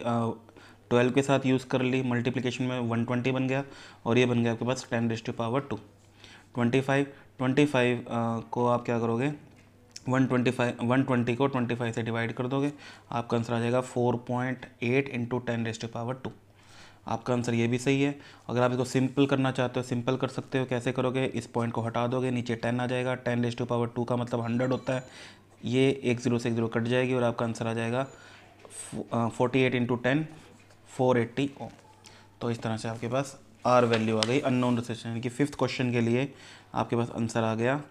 ट्वेल्व के साथ यूज़ कर ली मल्टीप्लिकेशन में वन ट्वेंटी बन गया और ये बन गया आपके पास ten raised to power two twenty five twenty five को आप क्या करोगे one twenty five one twenty को ट्वेंटी फाइव से डिवाइड कर दोगे आपका आंसर आ जाएगा four point eight into ten raised to power two आपका आंसर ये भी सही है अगर आप इसको सिंपल करना चाहते हो सिंपल कर सकते हो कैसे करोगे इस पॉइंट को हटा दोगे नीचे टेन आ जाएगा ten raised to power two का मतलब हंड्रेड होता है ये एक ज़ीरो से एक ज़ीरो कट जाएगी और आपका आंसर आ जाएगा forty eight into ten four eighty ohm तो इस तरह से आपके पास आर वैल्यू आ गई अननोन रिसेप्शन यानी कि फिफ्थ क्वेश्चन के लिए आपके पास आंसर आ गया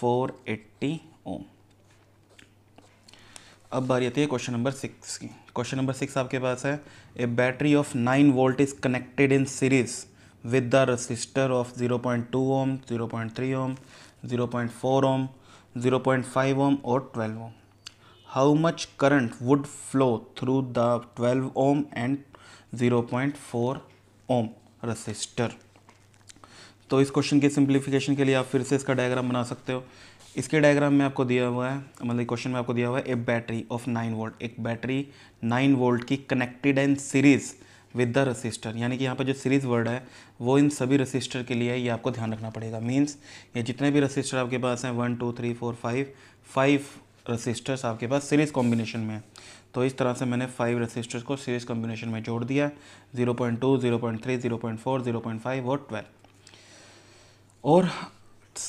फोर एट्टी ओम अब बारी आती है क्वेश्चन नंबर सिक्स की क्वेश्चन नंबर सिक्स आपके पास है a battery of nine volt is connected in series with the resistor of zero point two ohm zero point three ohm zero point four ohm zero point five ohm और twelve ohm how much current would flow through the 12 ohm and 0.4 ohm resistor तो इस question के simplification के लिए आप फिर से इसका डायग्राम बना सकते हो इसके डायग्राम में आपको दिया हुआ है मतलब क्वेश्चन में आपको दिया हुआ है a battery of nine volt एक बैटरी नाइन वोल्ट की connected and series with the resistor यानी कि यहाँ पर जो सीरीज़ वर्ड है वो इन सभी रसिस्टर के लिए ये आपको ध्यान रखना पड़ेगा मीन्स ये जितने भी रसिस्टर आपके पास हैं one two three four five five resistors आपके पास सीरीज़ कॉम्बिनेशन में है तो इस तरह से मैंने फाइव रसिस्टर्स को सीरीज़ कॉम्बिनेशन में जोड़ दिया zero point two zero point three zero point four zero point five और ट्वेल्व और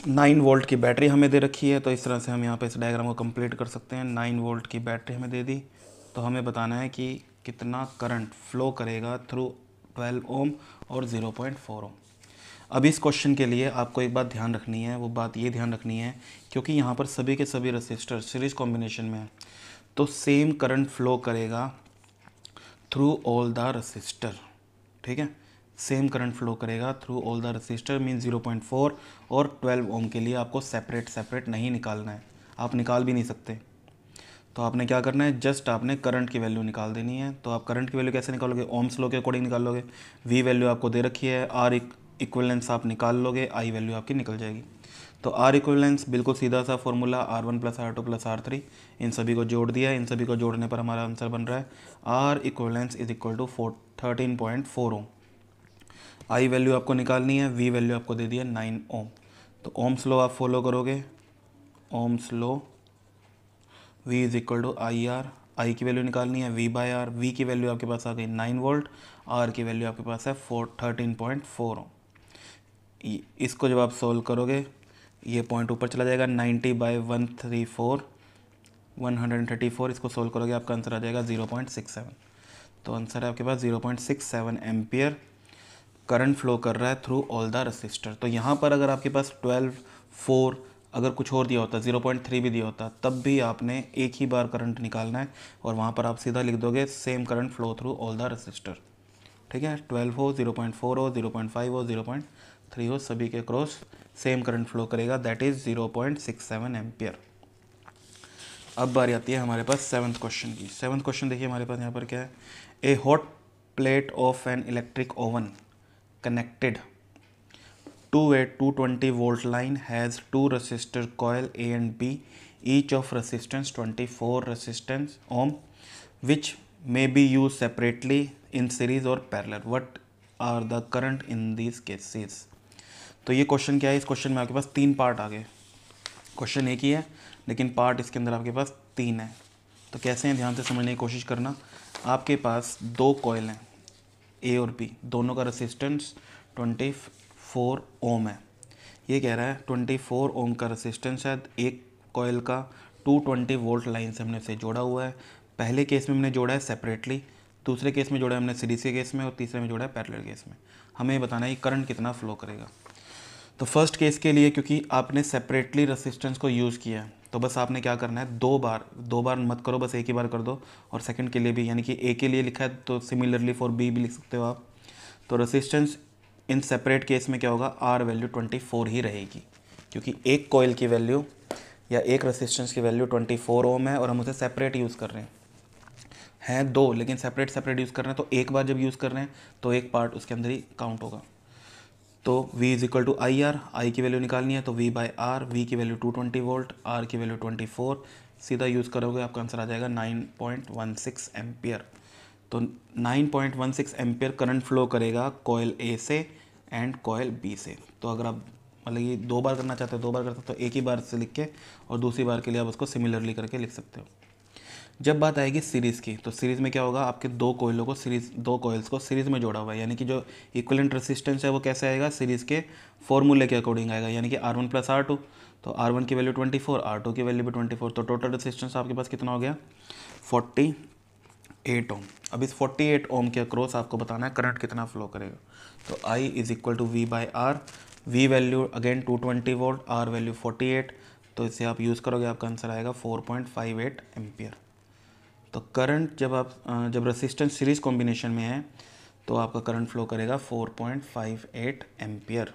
नाइन वोल्ट की बैटरी हमें दे रखी है तो इस तरह से हम यहाँ पे इस डायग्राम को कंप्लीट कर सकते हैं नाइन वोल्ट की बैटरी हमें दे दी तो हमें बताना है कि कितना करंट फ्लो करेगा थ्रू ट्वेल्व ओम और ज़ीरो पॉइंट फोर ओम अब इस क्वेश्चन के लिए आपको एक बात ध्यान रखनी है वो बात ये ध्यान रखनी है क्योंकि यहाँ पर सभी के सभी रसिस्टर सीरीज कॉम्बिनेशन में है तो सेम करंट फ्लो करेगा थ्रू ऑल द रजिस्टर ठीक है सेम करंट फ्लो करेगा through all the resistor mean 0.4 और 12 ओम के लिए आपको सेपरेट सेपरेट नहीं निकालना है आप निकाल भी नहीं सकते तो आपने क्या करना है जस्ट आपने करंट की वैल्यू निकाल देनी है तो आप करंट की वैल्यू कैसे निकालोगे ओम्स लो के अकॉर्डिंग निकाल लोगे वी वैल्यू आपको दे रखी है आर इक्वलेंस आप निकाल लोगे आई वैल्यू आपकी निकल जाएगी तो आर इक्वलेंस बिल्कुल सीधा सा formula R one plus R two plus R three इन सभी को जोड़ दिया है इन सभी को जोड़ने पर हमारा आंसर बन रहा है R equivalence is equal to four thirteen point four ohm I value आपको निकालनी है वी वैल्यू आपको दे दिया नाइन ओम तो ओम स्लो आप फॉलो करोगे Ohm's law V is equal to I R I की वैल्यू निकालनी है वी बाय आर वी की वैल्यू आपके पास आ गई नाइन वोल्ट आर की वैल्यू आपके पास है four thirteen point four ohm इसको जब आप सोल्व करोगे ये पॉइंट ऊपर चला जाएगा ninety by one three four one hundred thirty four इसको सोल्व करोगे आपका आंसर आ जाएगा ज़ीरो पॉइंट सिक्स सेवन तो आंसर है आपके पास zero point six seven ampere current flow कर रहा है थ्रू ऑल द रसिस्टर तो यहाँ पर अगर आपके पास ट्वेल्व फोर अगर कुछ और दिया होता ज़ीरो पॉइंट थ्री भी दिया होता तब भी आपने एक ही बार करंट निकालना है और वहाँ पर आप सीधा लिख दोगे same current flow through all the resistor ठीक है ट्वेल्व हो ज़ीरो पॉइंट फोर हो ज़ीरो पॉइंट फाइव हो ज़ीरो पॉइंट थ्री हो सभी के क्रॉस सेम करंट फ्लो करेगा that is zero point six seven ampere अब बारी आती है हमारे पास सेवन्थ क्वेश्चन की सेवन्थ क्वेश्चन देखिए हमारे पास यहाँ पर क्या है a hot plate of an electric oven connected to a to twenty volt line has two resistor coil A and B each of resistance twenty four resistance ohm which may be use separately in series और parallel what are the current in this cases तो ये question क्या है इस question में आपके पास तीन part आ गए क्वेश्चन एक ही है लेकिन पार्ट इसके अंदर आपके पास तीन है तो कैसे हैं ध्यान से समझने की कोशिश करना आपके पास दो कॉयल हैं ए और बी दोनों का रसिस्टेंस ट्वेंटी फोर ओम है ये कह रहा है ट्वेंटी फोर ओम का रसिस्टेंस है एक कॉयल का टू ट्वेंटी वोल्ट लाइन से हमने इसे जोड़ा हुआ है पहले केस में हमने जोड़ा है सेपरेटली दूसरे केस में जोड़ा है हमने सीरीज के केस में और तीसरे में जोड़ा है पैरेलल केस में हमें बताना है कि करंट कितना फ्लो करेगा तो फर्स्ट केस के लिए क्योंकि आपने सेपरेटली रेसिस्टेंस को यूज़ किया है तो बस आपने क्या करना है दो बार दो बार मत करो बस एक ही बार कर दो और सेकंड के लिए भी यानी कि ए के लिए लिखा है तो सिमिलरली फॉर बी भी लिख सकते हो आप तो रेसिस्टेंस इन सेपरेट केस में क्या होगा आर वैल्यू ट्वेंटी फोर ही रहेगी क्योंकि एक कोयल की वैल्यू या एक रेसिस्टेंस की वैल्यू ट्वेंटी फोर ओम है और हम उसे सेपरेट यूज़ कर रहे हैं हैं दो लेकिन सेपरेट सेपरेट यूज़ कर रहे हैं तो एक बार जब यूज़ कर रहे हैं तो एक पार्ट उसके अंदर ही काउंट होगा तो V is equal to I R I की वैल्यू निकालनी है तो V बाई आर वी की वैल्यू 220 वोल्ट आर की वैल्यू 24 सीधा यूज़ करोगे आपका आंसर आ जाएगा 9.16 पॉइंट एम्पियर तो 9.16 पॉइंट एम्पियर करंट फ्लो करेगा कोयल ए से एंड कोयल बी से तो अगर आप मतलब ये दो बार करना चाहते हो दो बार करते हो तो एक ही बार से लिख के और दूसरी बार के लिए आप उसको सिमिलरली करके लिख सकते हो जब बात आएगी सीरीज़ की तो सीरीज़ में क्या होगा आपके दो कोयलों को सीरीज दो कोयल्स को सीरीज़ में जोड़ा हुआ है यानी कि जो इक्वलेंट रेसिस्टेंस है वो कैसे आएगा सीरीज़ के फॉर्मूले के अकॉर्डिंग आएगा यानी कि R one plus R two तो आर वन की value twenty four R two की वैल्यू भी ट्वेंटी फोर तो टोटल रेसिस्टेंस आपके पास कितना हो गया फोर्टी एट ओम अब इस फोर्टी एट ओम के अक्रॉस आपको बताना है करंट कितना फ्लो करेगा तो I is equal to V by R V value again two twenty volt R value forty eight तो इसे आप यूज़ करोगे आपका आंसर आएगा four point five eight ampere तो करंट जब आप जब रेसिस्टेंस सीरीज कॉम्बिनेशन में है तो आपका करंट फ्लो करेगा 4.58 पॉइंट एम्पियर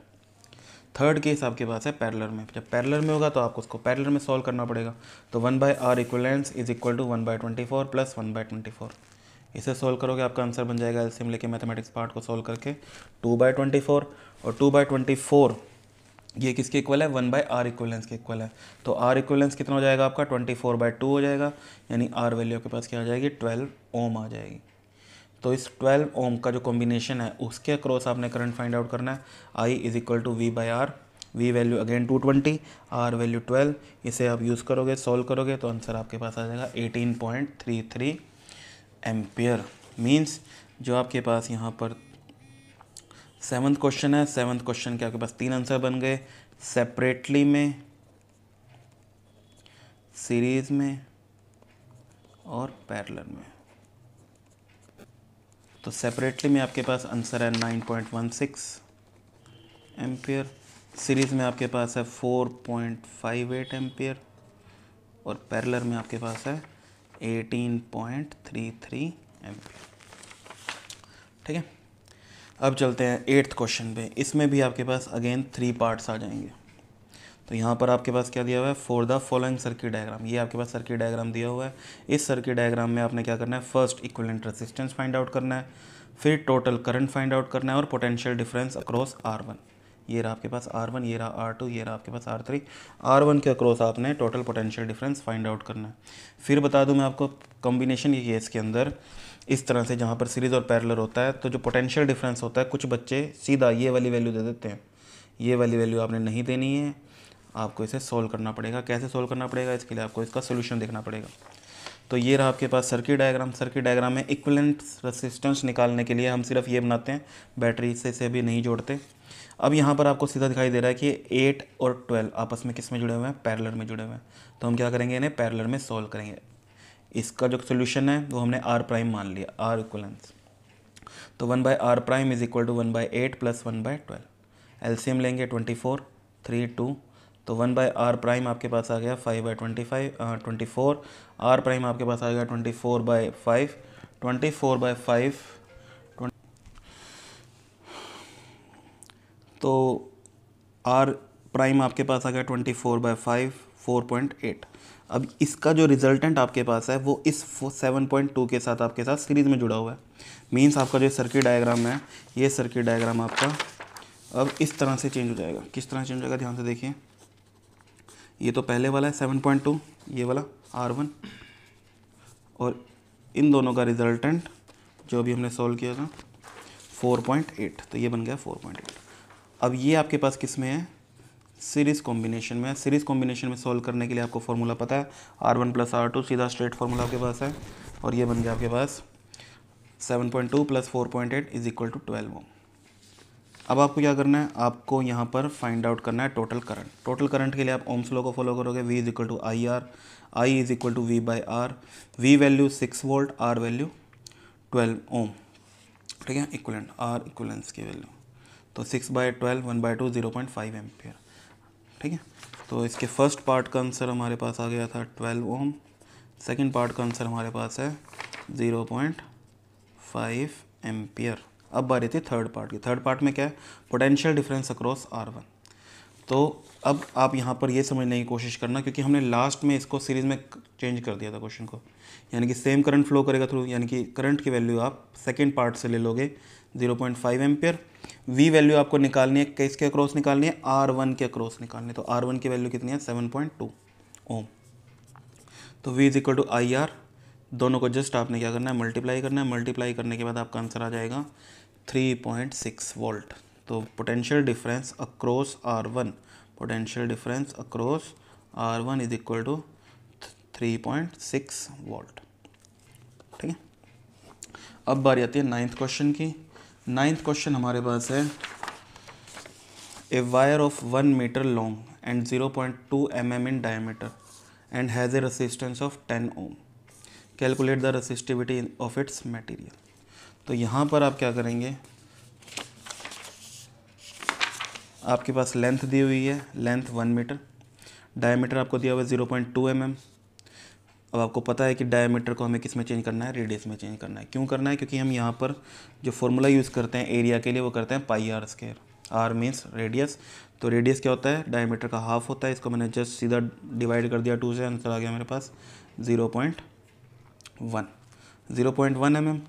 थर्ड केस आपके पास है पैरलर में जब पैरलर में होगा तो आपको उसको पैरलर में सॉल्व करना पड़ेगा तो one by R equivalence is equal to one by twenty four plus one by twenty four इसे सॉल्व करोगे आपका आंसर बन जाएगा एल्सियम लेके मैथमेटिक्स पार्ट को सॉल्व करके टू बाय ट्वेंटी फोर और टू बाय ट्वेंटी फोर ये किसके इक्वल है वन बाय आर इक्वलेंस के इक्वल है तो आर इक्वलेंस कितना हो जाएगा आपका ट्वेंटी फोर बाय टू हो जाएगा यानी आर वैल्यू के पास क्या आ जाएगी ट्वेल्व ओम आ जाएगी तो इस ट्वेल्व ओम का जो कॉम्बिनेशन है उसके अक्रॉस आपने करंट फाइंड आउट करना है I is equal to V by R V value again two twenty R value twelve इसे आप यूज़ करोगे सॉल्व करोगे तो आंसर आपके पास आ जाएगा eighteen point three three ampere means जो आपके पास यहाँ पर सेवन्थ क्वेश्चन है सेवन्थ क्वेश्चन के आपके पास तीन आंसर बन गए सेपरेटली में सीरीज में और पैरलर में तो सेपरेटली में आपके पास आंसर है nine point one six ampere series में आपके पास है four point five eight ampere और पैरलर में आपके पास है eighteen point three three ampere ठीक है अब चलते हैं एट्थ क्वेश्चन पे इसमें भी आपके पास अगेन थ्री पार्ट्स आ जाएंगे तो यहाँ पर आपके पास क्या दिया हुआ है for the following circuit diagram ये आपके पास सर्किट डायग्राम दिया हुआ है इस सर्किट डायग्राम में आपने क्या करना है first equivalent resistance find out करना है फिर टोटल करंट फाइंड आउट करना है और potential difference across R one ये रहा आपके पास आर वन ये रहा आर टू ये रहा आपके पास आर थ्री आर वन के अक्रॉस आपने total potential difference find out करना है फिर बता दूँ मैं आपको कॉम्बिनेशन के केस के अंदर इस तरह से जहाँ पर सीरीज़ और पैरलर होता है तो जो पोटेंशियल डिफरेंस होता है कुछ बच्चे सीधा ये वाली वैल्यू दे देते हैं ये वाली वैल्यू आपने नहीं देनी है आपको इसे सोल्व करना पड़ेगा कैसे सोल्व करना पड़ेगा इसके लिए आपको इसका सोल्यूशन देखना पड़ेगा तो ये रहा आपके पास सर्किट डायग्राम सर्किट डायग्राम में इक्वलेंट रसिस्टेंस निकालने के लिए हम सिर्फ ये बनाते हैं बैटरी से इसे भी नहीं जोड़ते अब यहाँ पर आपको सीधा दिखाई दे रहा है कि एट और ट्वेल्व आपस में किस में जुड़े हुए हैं पैरलर में जुड़े हुए हैं तो हम क्या करेंगे इन्हें पैरलर में सोल्व करेंगे इसका जो सोल्यूशन है वो हमने आर प्राइम मान लिया आर इक्वलेंस तो one by R prime is equal to one by eight plus one by twelve LCM लेंगे ट्वेंटी फोर थ्री टू तो वन बाय आर प्राइम आपके पास आ गया five by twenty five twenty four R prime आपके पास आ गया twenty four by five twenty four by five तो आर प्राइम आपके पास आ गया twenty four by five four point eight अब इसका जो रिजल्टेंट आपके पास है वो इस सेवन पॉइंट टू के साथ आपके साथ सीरीज़ में जुड़ा हुआ है मीन्स आपका जो सर्किट डायग्राम है ये सर्किट डायग्राम आपका अब इस तरह से चेंज हो जाएगा किस तरह चेंज हो जाएगा ध्यान से देखिए ये तो पहले वाला है सेवन पॉइंट टू ये वाला आर वन और इन दोनों का रिजल्टेंट जो अभी हमने सॉल्व किया था फोर पॉइंट एट तो ये बन गया फोर पॉइंट एट अब ये आपके पास किस में है सीरीज़ कॉम्बिनेशन में सीरीज़ कॉम्बिनेशन में सॉल्व करने के लिए आपको फॉर्मूला पता है R one plus R two सीधा स्ट्रेट फार्मूला आपके पास है और ये बन गया आपके पास seven point two plus four point eight is equal to twelve अब आपको क्या करना है आपको यहाँ पर फाइंड आउट करना है टोटल करंट टोटल करंट के लिए आप ओम्स लॉ को फॉलो करोगे V is equal to I R I is equal to V by R V value six volt R value twelve ohm ठीक है इक्वलेंट आर इक्वलेंस की value तो six by twelve one by two zero point five ampere ठीक है तो इसके first part का answer हमारे पास आ गया था ट्वेल्व ओम सेकेंड पार्ट का आंसर हमारे पास है ज़ीरो पॉइंट फाइव एम्पियर अब आ रही थी थर्ड पार्ट की थर्ड पार्ट में क्या है potential difference across R one तो अब आप यहाँ पर ये समझने की कोशिश करना क्योंकि हमने लास्ट में इसको सीरीज़ में चेंज कर दिया था क्वेश्चन को यानी कि सेम करंट फ्लो करेगा थ्रू यानी कि करंट की वैल्यू आप सेकेंड पार्ट से ले लोगे 0.5 पॉइंट वी वैल्यू आपको निकालनी है किसके अक्रॉस निकालनी है आर वन के अक्रॉस निकालनी है तो आर वन की वैल्यू कितनी है सेवन पॉइंट टू ओम तो V is equal to I R दोनों को जस्ट आपने क्या करना है मल्टीप्लाई करना है मल्टीप्लाई करने के बाद आपका आंसर आ जाएगा थ्री पॉइंट सिक्स वोल्ट तो potential difference across R one potential difference across R1 is equal to 3.6 volt ठीक है अब बारी आती है नाइन्थ क्वेश्चन की नाइन्थ क्वेश्चन हमारे पास है a wire of one metre long and zero point two M M in diameter and has a resistance of ten ohm calculate the resistivity of its material तो यहाँ पर आप क्या करेंगे आपके पास लेंथ दी हुई है लेंथ वन मीटर डायमीटर आपको दिया हुआ है zero point two M M अब आपको पता है कि डायमीटर को हमें किस में चेंज करना है रेडियस में चेंज करना है क्यों करना है क्योंकि हम यहाँ पर जो फॉर्मूला यूज़ करते हैं एरिया के लिए वो करते हैं pi R square R means radius तो रेडियस क्या होता है डायमीटर का हाफ होता है इसको मैंने जस्ट सीधा डिवाइड कर दिया टू से आंसर आ गया मेरे पास zero point one zero point one M M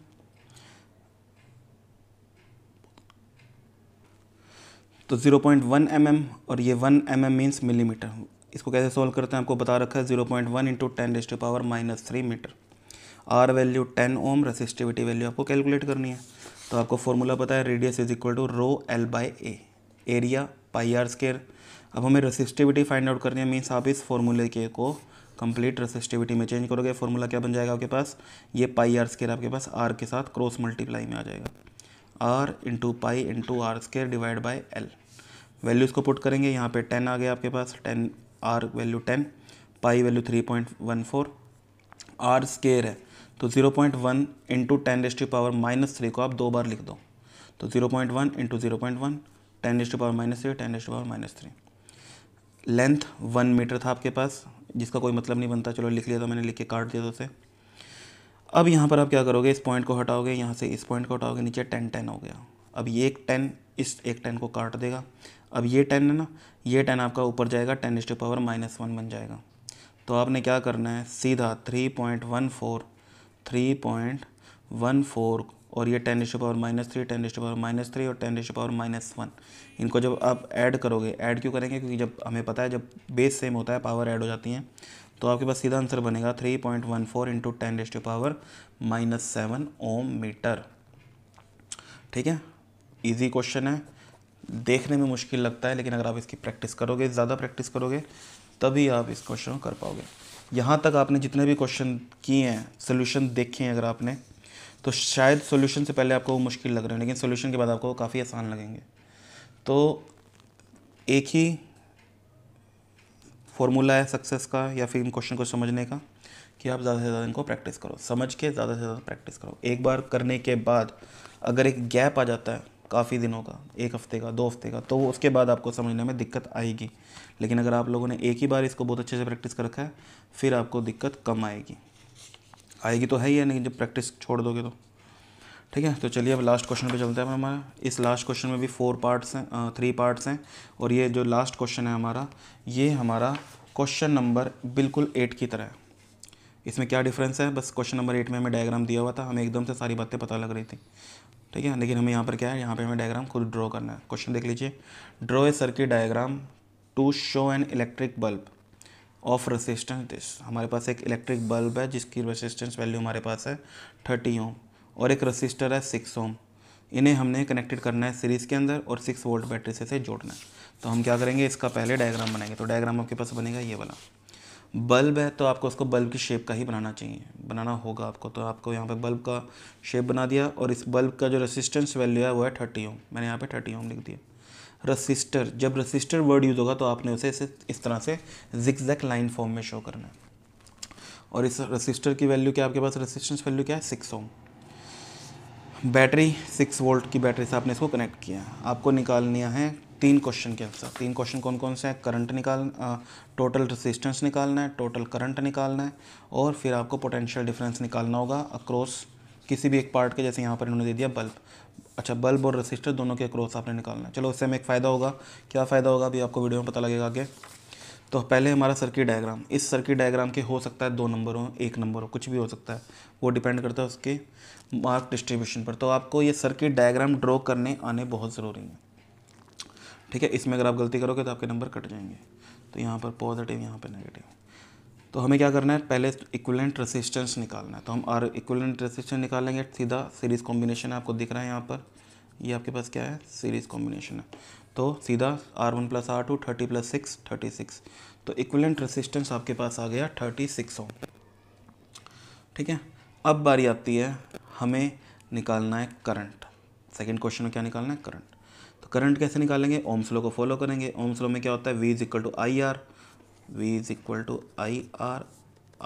तो 0.1 पॉइंट mm और ये 1 एम एम मीन्स मिलीमीटर इसको कैसे सोल्व करते हैं आपको बता रखा है 0.1 point one into ten raised power minus three metre R value ten ohm resistivity value आपको कैलकुलेट करनी है तो आपको फॉर्मूला पता है radius is equal to rho L by A area pi R square अब हमें रेसिस्टिविटी फाइंड आउट करनी है मीन्स आप इस फॉर्मूले के को कंप्लीट रेसिस्टिविटी में चेंज करोगे फॉर्मूला क्या बन जाएगा आपके पास ये पाई आर स्केयर आपके पास आर के साथ क्रॉस मल्टीप्लाई में आ जाएगा R into pi into R square divide by L value इसको पुट करेंगे यहाँ पे टेन आ गया आपके पास ten R value ten pi value three point one four R square है तो zero point one into ten raise to power minus three को आप दो बार लिख दो तो zero point one into zero point one ten raise to power minus three ten raise to power minus three length one metre था आपके पास जिसका कोई मतलब नहीं बनता चलो लिख लिया तो मैंने लिख के काट दिया था उसे अब यहाँ पर आप क्या करोगे इस पॉइंट को हटाओगे यहाँ से इस पॉइंट को हटाओगे नीचे टेन टेन हो गया अब ये एक टेन इस एक टेन को काट देगा अब ये टेन है ना ये टेन आपका ऊपर जाएगा ten is to power minus one बन जाएगा तो आपने क्या करना है सीधा three point one four three point one four और ये ten is to power minus three ten is to power minus three और ten is to power minus one इनको जब आप ऐड करोगे ऐड क्यों करेंगे क्योंकि जब हमें पता है जब बेस सेम होता है पावर ऐड हो जाती हैं तो आपके पास सीधा आंसर बनेगा three point one four into ten raised power minus seven ohm metre ठीक है इजी क्वेश्चन है देखने में मुश्किल लगता है लेकिन अगर आप इसकी प्रैक्टिस करोगे ज़्यादा प्रैक्टिस करोगे तभी आप इस क्वेश्चन को कर पाओगे यहाँ तक आपने जितने भी क्वेश्चन किए हैं सोल्यूशन देखे हैं अगर आपने तो शायद सोल्यूशन से पहले आपको मुश्किल लग रहे हैं लेकिन सोल्यूशन के बाद आपको काफ़ी आसान लगेंगे तो एक ही फॉर्मूला है सक्सेस का या फिर इन क्वेश्चन को समझने का कि आप ज़्यादा से ज़्यादा इनको प्रैक्टिस करो समझ के ज़्यादा से ज़्यादा प्रैक्टिस करो एक बार करने के बाद अगर एक गैप आ जाता है काफ़ी दिनों का एक हफ्ते का दो हफ्ते का तो उसके बाद आपको समझने में दिक्कत आएगी लेकिन अगर आप लोगों ने एक ही बार इसको बहुत अच्छे से प्रैक्टिस कर रखा है फिर आपको दिक्कत कम आएगी आएगी तो है ही या नहीं जब प्रैक्टिस छोड़ दोगे तो ठीक है तो चलिए अब लास्ट क्वेश्चन पे चलते हैं हमारा इस लास्ट क्वेश्चन में भी फोर पार्ट्स हैं थ्री पार्ट्स हैं और ये जो लास्ट क्वेश्चन है हमारा ये हमारा क्वेश्चन नंबर बिल्कुल एट की तरह है इसमें क्या डिफरेंस है बस क्वेश्चन नंबर एट में हमें डायग्राम दिया हुआ था हमें एकदम से सारी बातें पता लग रही थी ठीक है लेकिन हमें यहाँ पर क्या है यहाँ पर हमें डायग्राम खुद ड्रॉ करना है क्वेश्चन देख लीजिए draw a circuit diagram to show an electric bulb of resistance हमारे पास एक इलेक्ट्रिक बल्ब है जिसकी रेसिस्टेंस वैल्यू हमारे पास है थर्टी ओम और एक रजिस्टर है सिक्स ओम इन्हें हमने कनेक्टेड करना है सीरीज़ के अंदर और सिक्स वोल्ट बैटरी से इसे जोड़ना है तो हम क्या करेंगे इसका पहले डायग्राम बनाएंगे तो डायग्राम आपके पास बनेगा ये वाला बल्ब है तो आपको उसको बल्ब की शेप का ही बनाना चाहिए बनाना होगा आपको तो आपको यहाँ पे बल्ब का शेप बना दिया और इस बल्ब का जो रेसिस्टेंस वैल्यू है वो है थर्टी ओम मैंने यहाँ पे थर्टी ओम लिख दिया रसिस्टर जब रसिस्टर वर्ड यूज़ होगा तो आपने उसे इसे इस तरह से जिक जैक लाइन फॉर्म में शो करना है और इस रसिस्टर की वैल्यू क्या आपके पास रसिस्टेंस वैल्यू क्या है six ohm battery six volt की बैटरी से आपने इसको कनेक्ट किया आपको निकालना है तीन क्वेश्चन के आंसर तीन क्वेश्चन कौन कौन से हैं करंट निकाल टोटल रेसिस्टेंस निकालना है टोटल करंट निकालना है और फिर आपको पोटेंशियल डिफरेंस निकालना होगा अक्रॉस किसी भी एक पार्ट के जैसे यहाँ पर इन्होंने दे दिया बल्ब अच्छा बल्ब और रेसिस्टर दोनों के अक्रॉस आपने निकालना है चलो उससे हमें एक फ़ायदा होगा क्या फ़ायदा होगा अभी आपको वीडियो में पता लगेगा आगे तो पहले हमारा सर्किट डायग्राम इस सर्किट डायग्राम के हो सकता है दो नंबर हो एक नंबर हो कुछ भी हो सकता है वो डिपेंड करता है उसके मार्क डिस्ट्रीब्यूशन पर तो आपको ये सर्किट डायग्राम ड्रॉ करने आने बहुत ज़रूरी हैं ठीक है इसमें अगर आप गलती करोगे तो आपके नंबर कट जाएंगे तो यहाँ पर पॉजिटिव यहाँ पर नेगेटिव तो हमें क्या करना है पहले इक्वलेंट रेसिस्टेंस निकालना है तो हम आर इक्वलेंट रेसिस्टेंस निकालेंगे सीधा सीरीज़ कॉम्बिनेशन आपको दिख रहा है यहाँ पर ये यह आपके पास क्या है सीरीज़ कॉम्बिनेशन है तो सीधा R one plus R two thirty plus six thirty six तो इक्वलेंट रेसिस्टेंस आपके पास आ गया थर्टी सिक्स ओम ठीक है अब बारी आती है हमें निकालना है करंट सेकेंड क्वेश्चन में क्या निकालना है करंट तो करंट कैसे निकालेंगे ओम स्लो को फॉलो करेंगे ओम स्लो में क्या होता है V is equal to I R V is equal to I R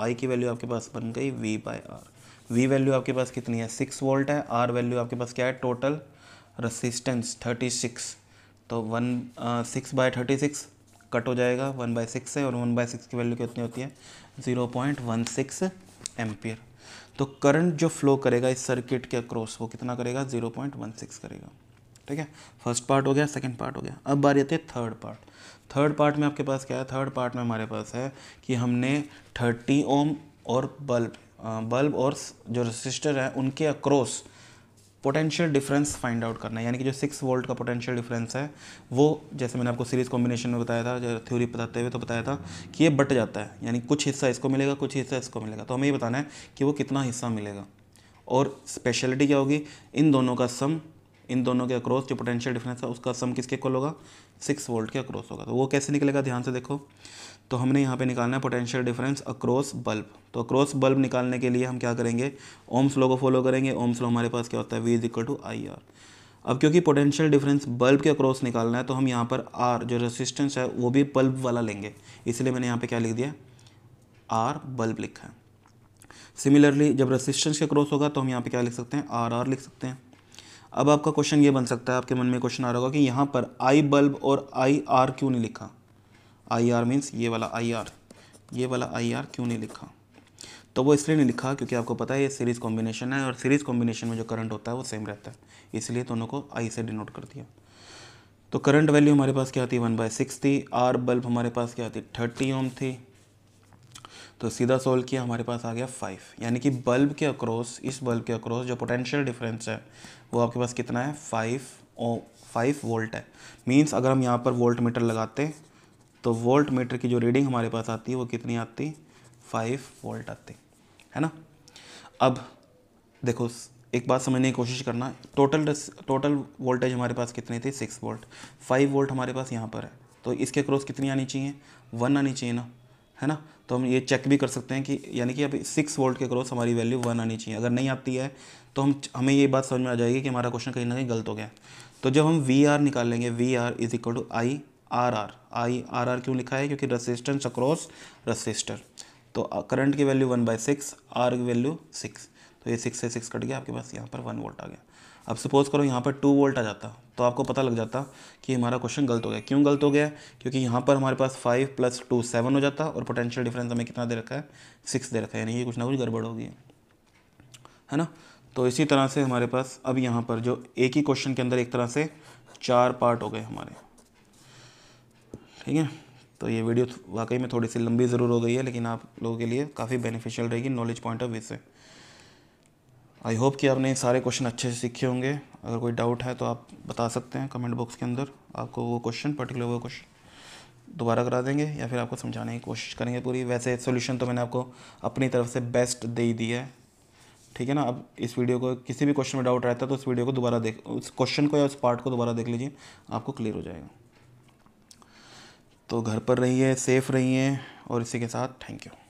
I की वैल्यू आपके पास बन गई V by R V value आपके पास कितनी है सिक्स वोल्ट है आर वैल्यू आपके पास क्या है टोटल रसिस्टेंस थर्टी सिक्स तो one six by thirty six cut हो जाएगा वन बाय सिक्स से और वन बाय सिक्स की वैल्यू कितनी होती है zero point one six ampere तो करंट जो फ्लो करेगा इस सर्किट के अक्रॉस वो कितना करेगा ज़ीरो पॉइंट वन सिक्स करेगा ठीक है फर्स्ट पार्ट हो गया सेकंड पार्ट हो गया अब बार आती है थर्ड पार्ट थर्ड पार्ट में आपके पास क्या है थर्ड पार्ट में हमारे पास है कि हमने थर्टी ओम और बल्ब बल्ब और जो रजिस्टर है उनके across potential difference find out करना है यानी कि जो सिक्स वोल्ट का पोटेंशियल डिफरेंस है वो जैसे मैंने आपको सीरीज कॉम्बिनेशन में बताया था थ्योरी बताते हुए तो बताया था कि ये बट जाता है यानी कुछ हिस्सा इसको मिलेगा कुछ हिस्सा इसको मिलेगा तो हमें ये बताना है कि वो कितना हिस्सा मिलेगा और स्पेशलिटी क्या होगी इन दोनों का सम इन दोनों के अक्रॉस जो पोटेंशियल डिफरेंस है उसका सम किसके इक्वल होगा सिक्स वोल्ट के अक्रॉस होगा तो वो कैसे निकलेगा ध्यान से देखो तो हमने यहाँ पे निकालना है पोटेंशियल डिफरेंस अक्रॉस बल्ब तो अक्रॉस बल्ब निकालने के लिए हम क्या करेंगे ओम्स लो को फॉलो करेंगे ओम्स लो हमारे पास क्या होता है V is equal to I R अब क्योंकि पोटेंशियल डिफरेंस बल्ब के अक्रॉस निकालना है तो हम यहाँ पर आर जो रेसिस्टेंस है वो भी बल्ब वाला लेंगे इसलिए मैंने यहाँ पर क्या लिख दिया आर बल्ब लिखा है सिमिलरली जब रेसिस्टेंस के क्रॉस होगा तो हम यहाँ पे क्या लिख सकते हैं आर आर लिख सकते हैं अब आपका क्वेश्चन ये बन सकता है आपके मन में क्वेश्चन आ रहा होगा कि यहाँ पर आई बल्ब और आई आर क्यों नहीं लिखा आई आर मीन्स ये वाला आई आर ये वाला आई आर क्यों नहीं लिखा तो वो इसलिए नहीं लिखा क्योंकि आपको पता है ये सीरीज़ कॉम्बिनेशन है और सीरीज़ कॉम्बिनेशन में जो करंट होता है वो सेम रहता है इसलिए दोनों को आई से डिनोट कर दिया तो करंट वैल्यू हमारे पास क्या आती है वन बाई सिक्स थी आर बल्ब हमारे पास क्या आती थर्टी ओम थी तो सीधा सोल्व किया हमारे पास आ गया फाइव यानी कि बल्ब के अक्रॉस इस बल्ब के अक्रॉस जो पोटेंशियल डिफरेंस है वो आपके पास कितना है फाइव ओ फाइव वोल्ट है मीन्स अगर हम यहाँ पर वोल्ट मीटर लगाते तो वोल्ट मीटर की जो रीडिंग हमारे पास आती है वो कितनी आती फाइव वोल्ट आती है ना अब देखो एक बात समझने की कोशिश करना टोटल टोटल वोल्टेज हमारे पास कितनी थी सिक्स वोल्ट फाइव वोल्ट हमारे पास यहाँ पर है तो इसके क्रॉस कितनी आनी चाहिए वन आनी चाहिए ना है ना तो हम ये चेक भी कर सकते हैं कि यानी कि अभी सिक्स वोल्ट के क्रॉस हमारी वैल्यू वन आनी चाहिए अगर नहीं आती है तो हम हमें ये बात समझ में आ जाएगी कि हमारा क्वेश्चन कहीं ना कहीं गलत हो गया तो जब हम वी आर लेंगे V R is equal to I R R I R R क्यों लिखा है क्योंकि रसिस्टेंस अक्रॉस रसिस्टर तो करंट की value one by six R की वैल्यू सिक्स तो ये सिक्स से सिक्स कट गया आपके पास यहाँ पर वन वोल्ट आ गया अब सपोज करो यहाँ पर टू वोल्ट आ जाता तो आपको पता लग जाता कि हमारा क्वेश्चन गलत हो गया क्यों गलत हो गया क्योंकि यहाँ पर हमारे पास फाइव प्लस टू सेवन हो जाता और पोटेंशियल डिफरेंस हमें कितना दे रखा है सिक्स दे रखा है यानी ये कुछ ना कुछ गड़बड़ होगी है ना तो इसी तरह से हमारे पास अब यहाँ पर जो एक ही क्वेश्चन के अंदर एक तरह से चार पार्ट हो गए हमारे ठीक है तो ये वीडियो वाकई में थोड़ी सी लंबी ज़रूर हो गई है लेकिन आप लोगों के लिए काफ़ी बेनिफिशियल रहेगी नॉलेज पॉइंट ऑफ व्यू से आई होप कि आपने सारे क्वेश्चन अच्छे से सीखे होंगे अगर कोई डाउट है तो आप बता सकते हैं कमेंट बॉक्स के अंदर आपको वो क्वेश्चन पर्टिकुलर वो क्वेश्चन दोबारा करा देंगे या फिर आपको समझाने की कोशिश करेंगे पूरी वैसे सोल्यूशन तो मैंने आपको अपनी तरफ से बेस्ट दे ही दिया है ठीक है ना अब इस वीडियो को किसी भी क्वेश्चन में डाउट रहता है तो उस वीडियो को दोबारा देख उस क्वेश्चन को या उस पार्ट को दोबारा देख लीजिए आपको क्लियर हो जाएगा तो घर पर रहिए सेफ़ रहिए और इसी के साथ थैंक यू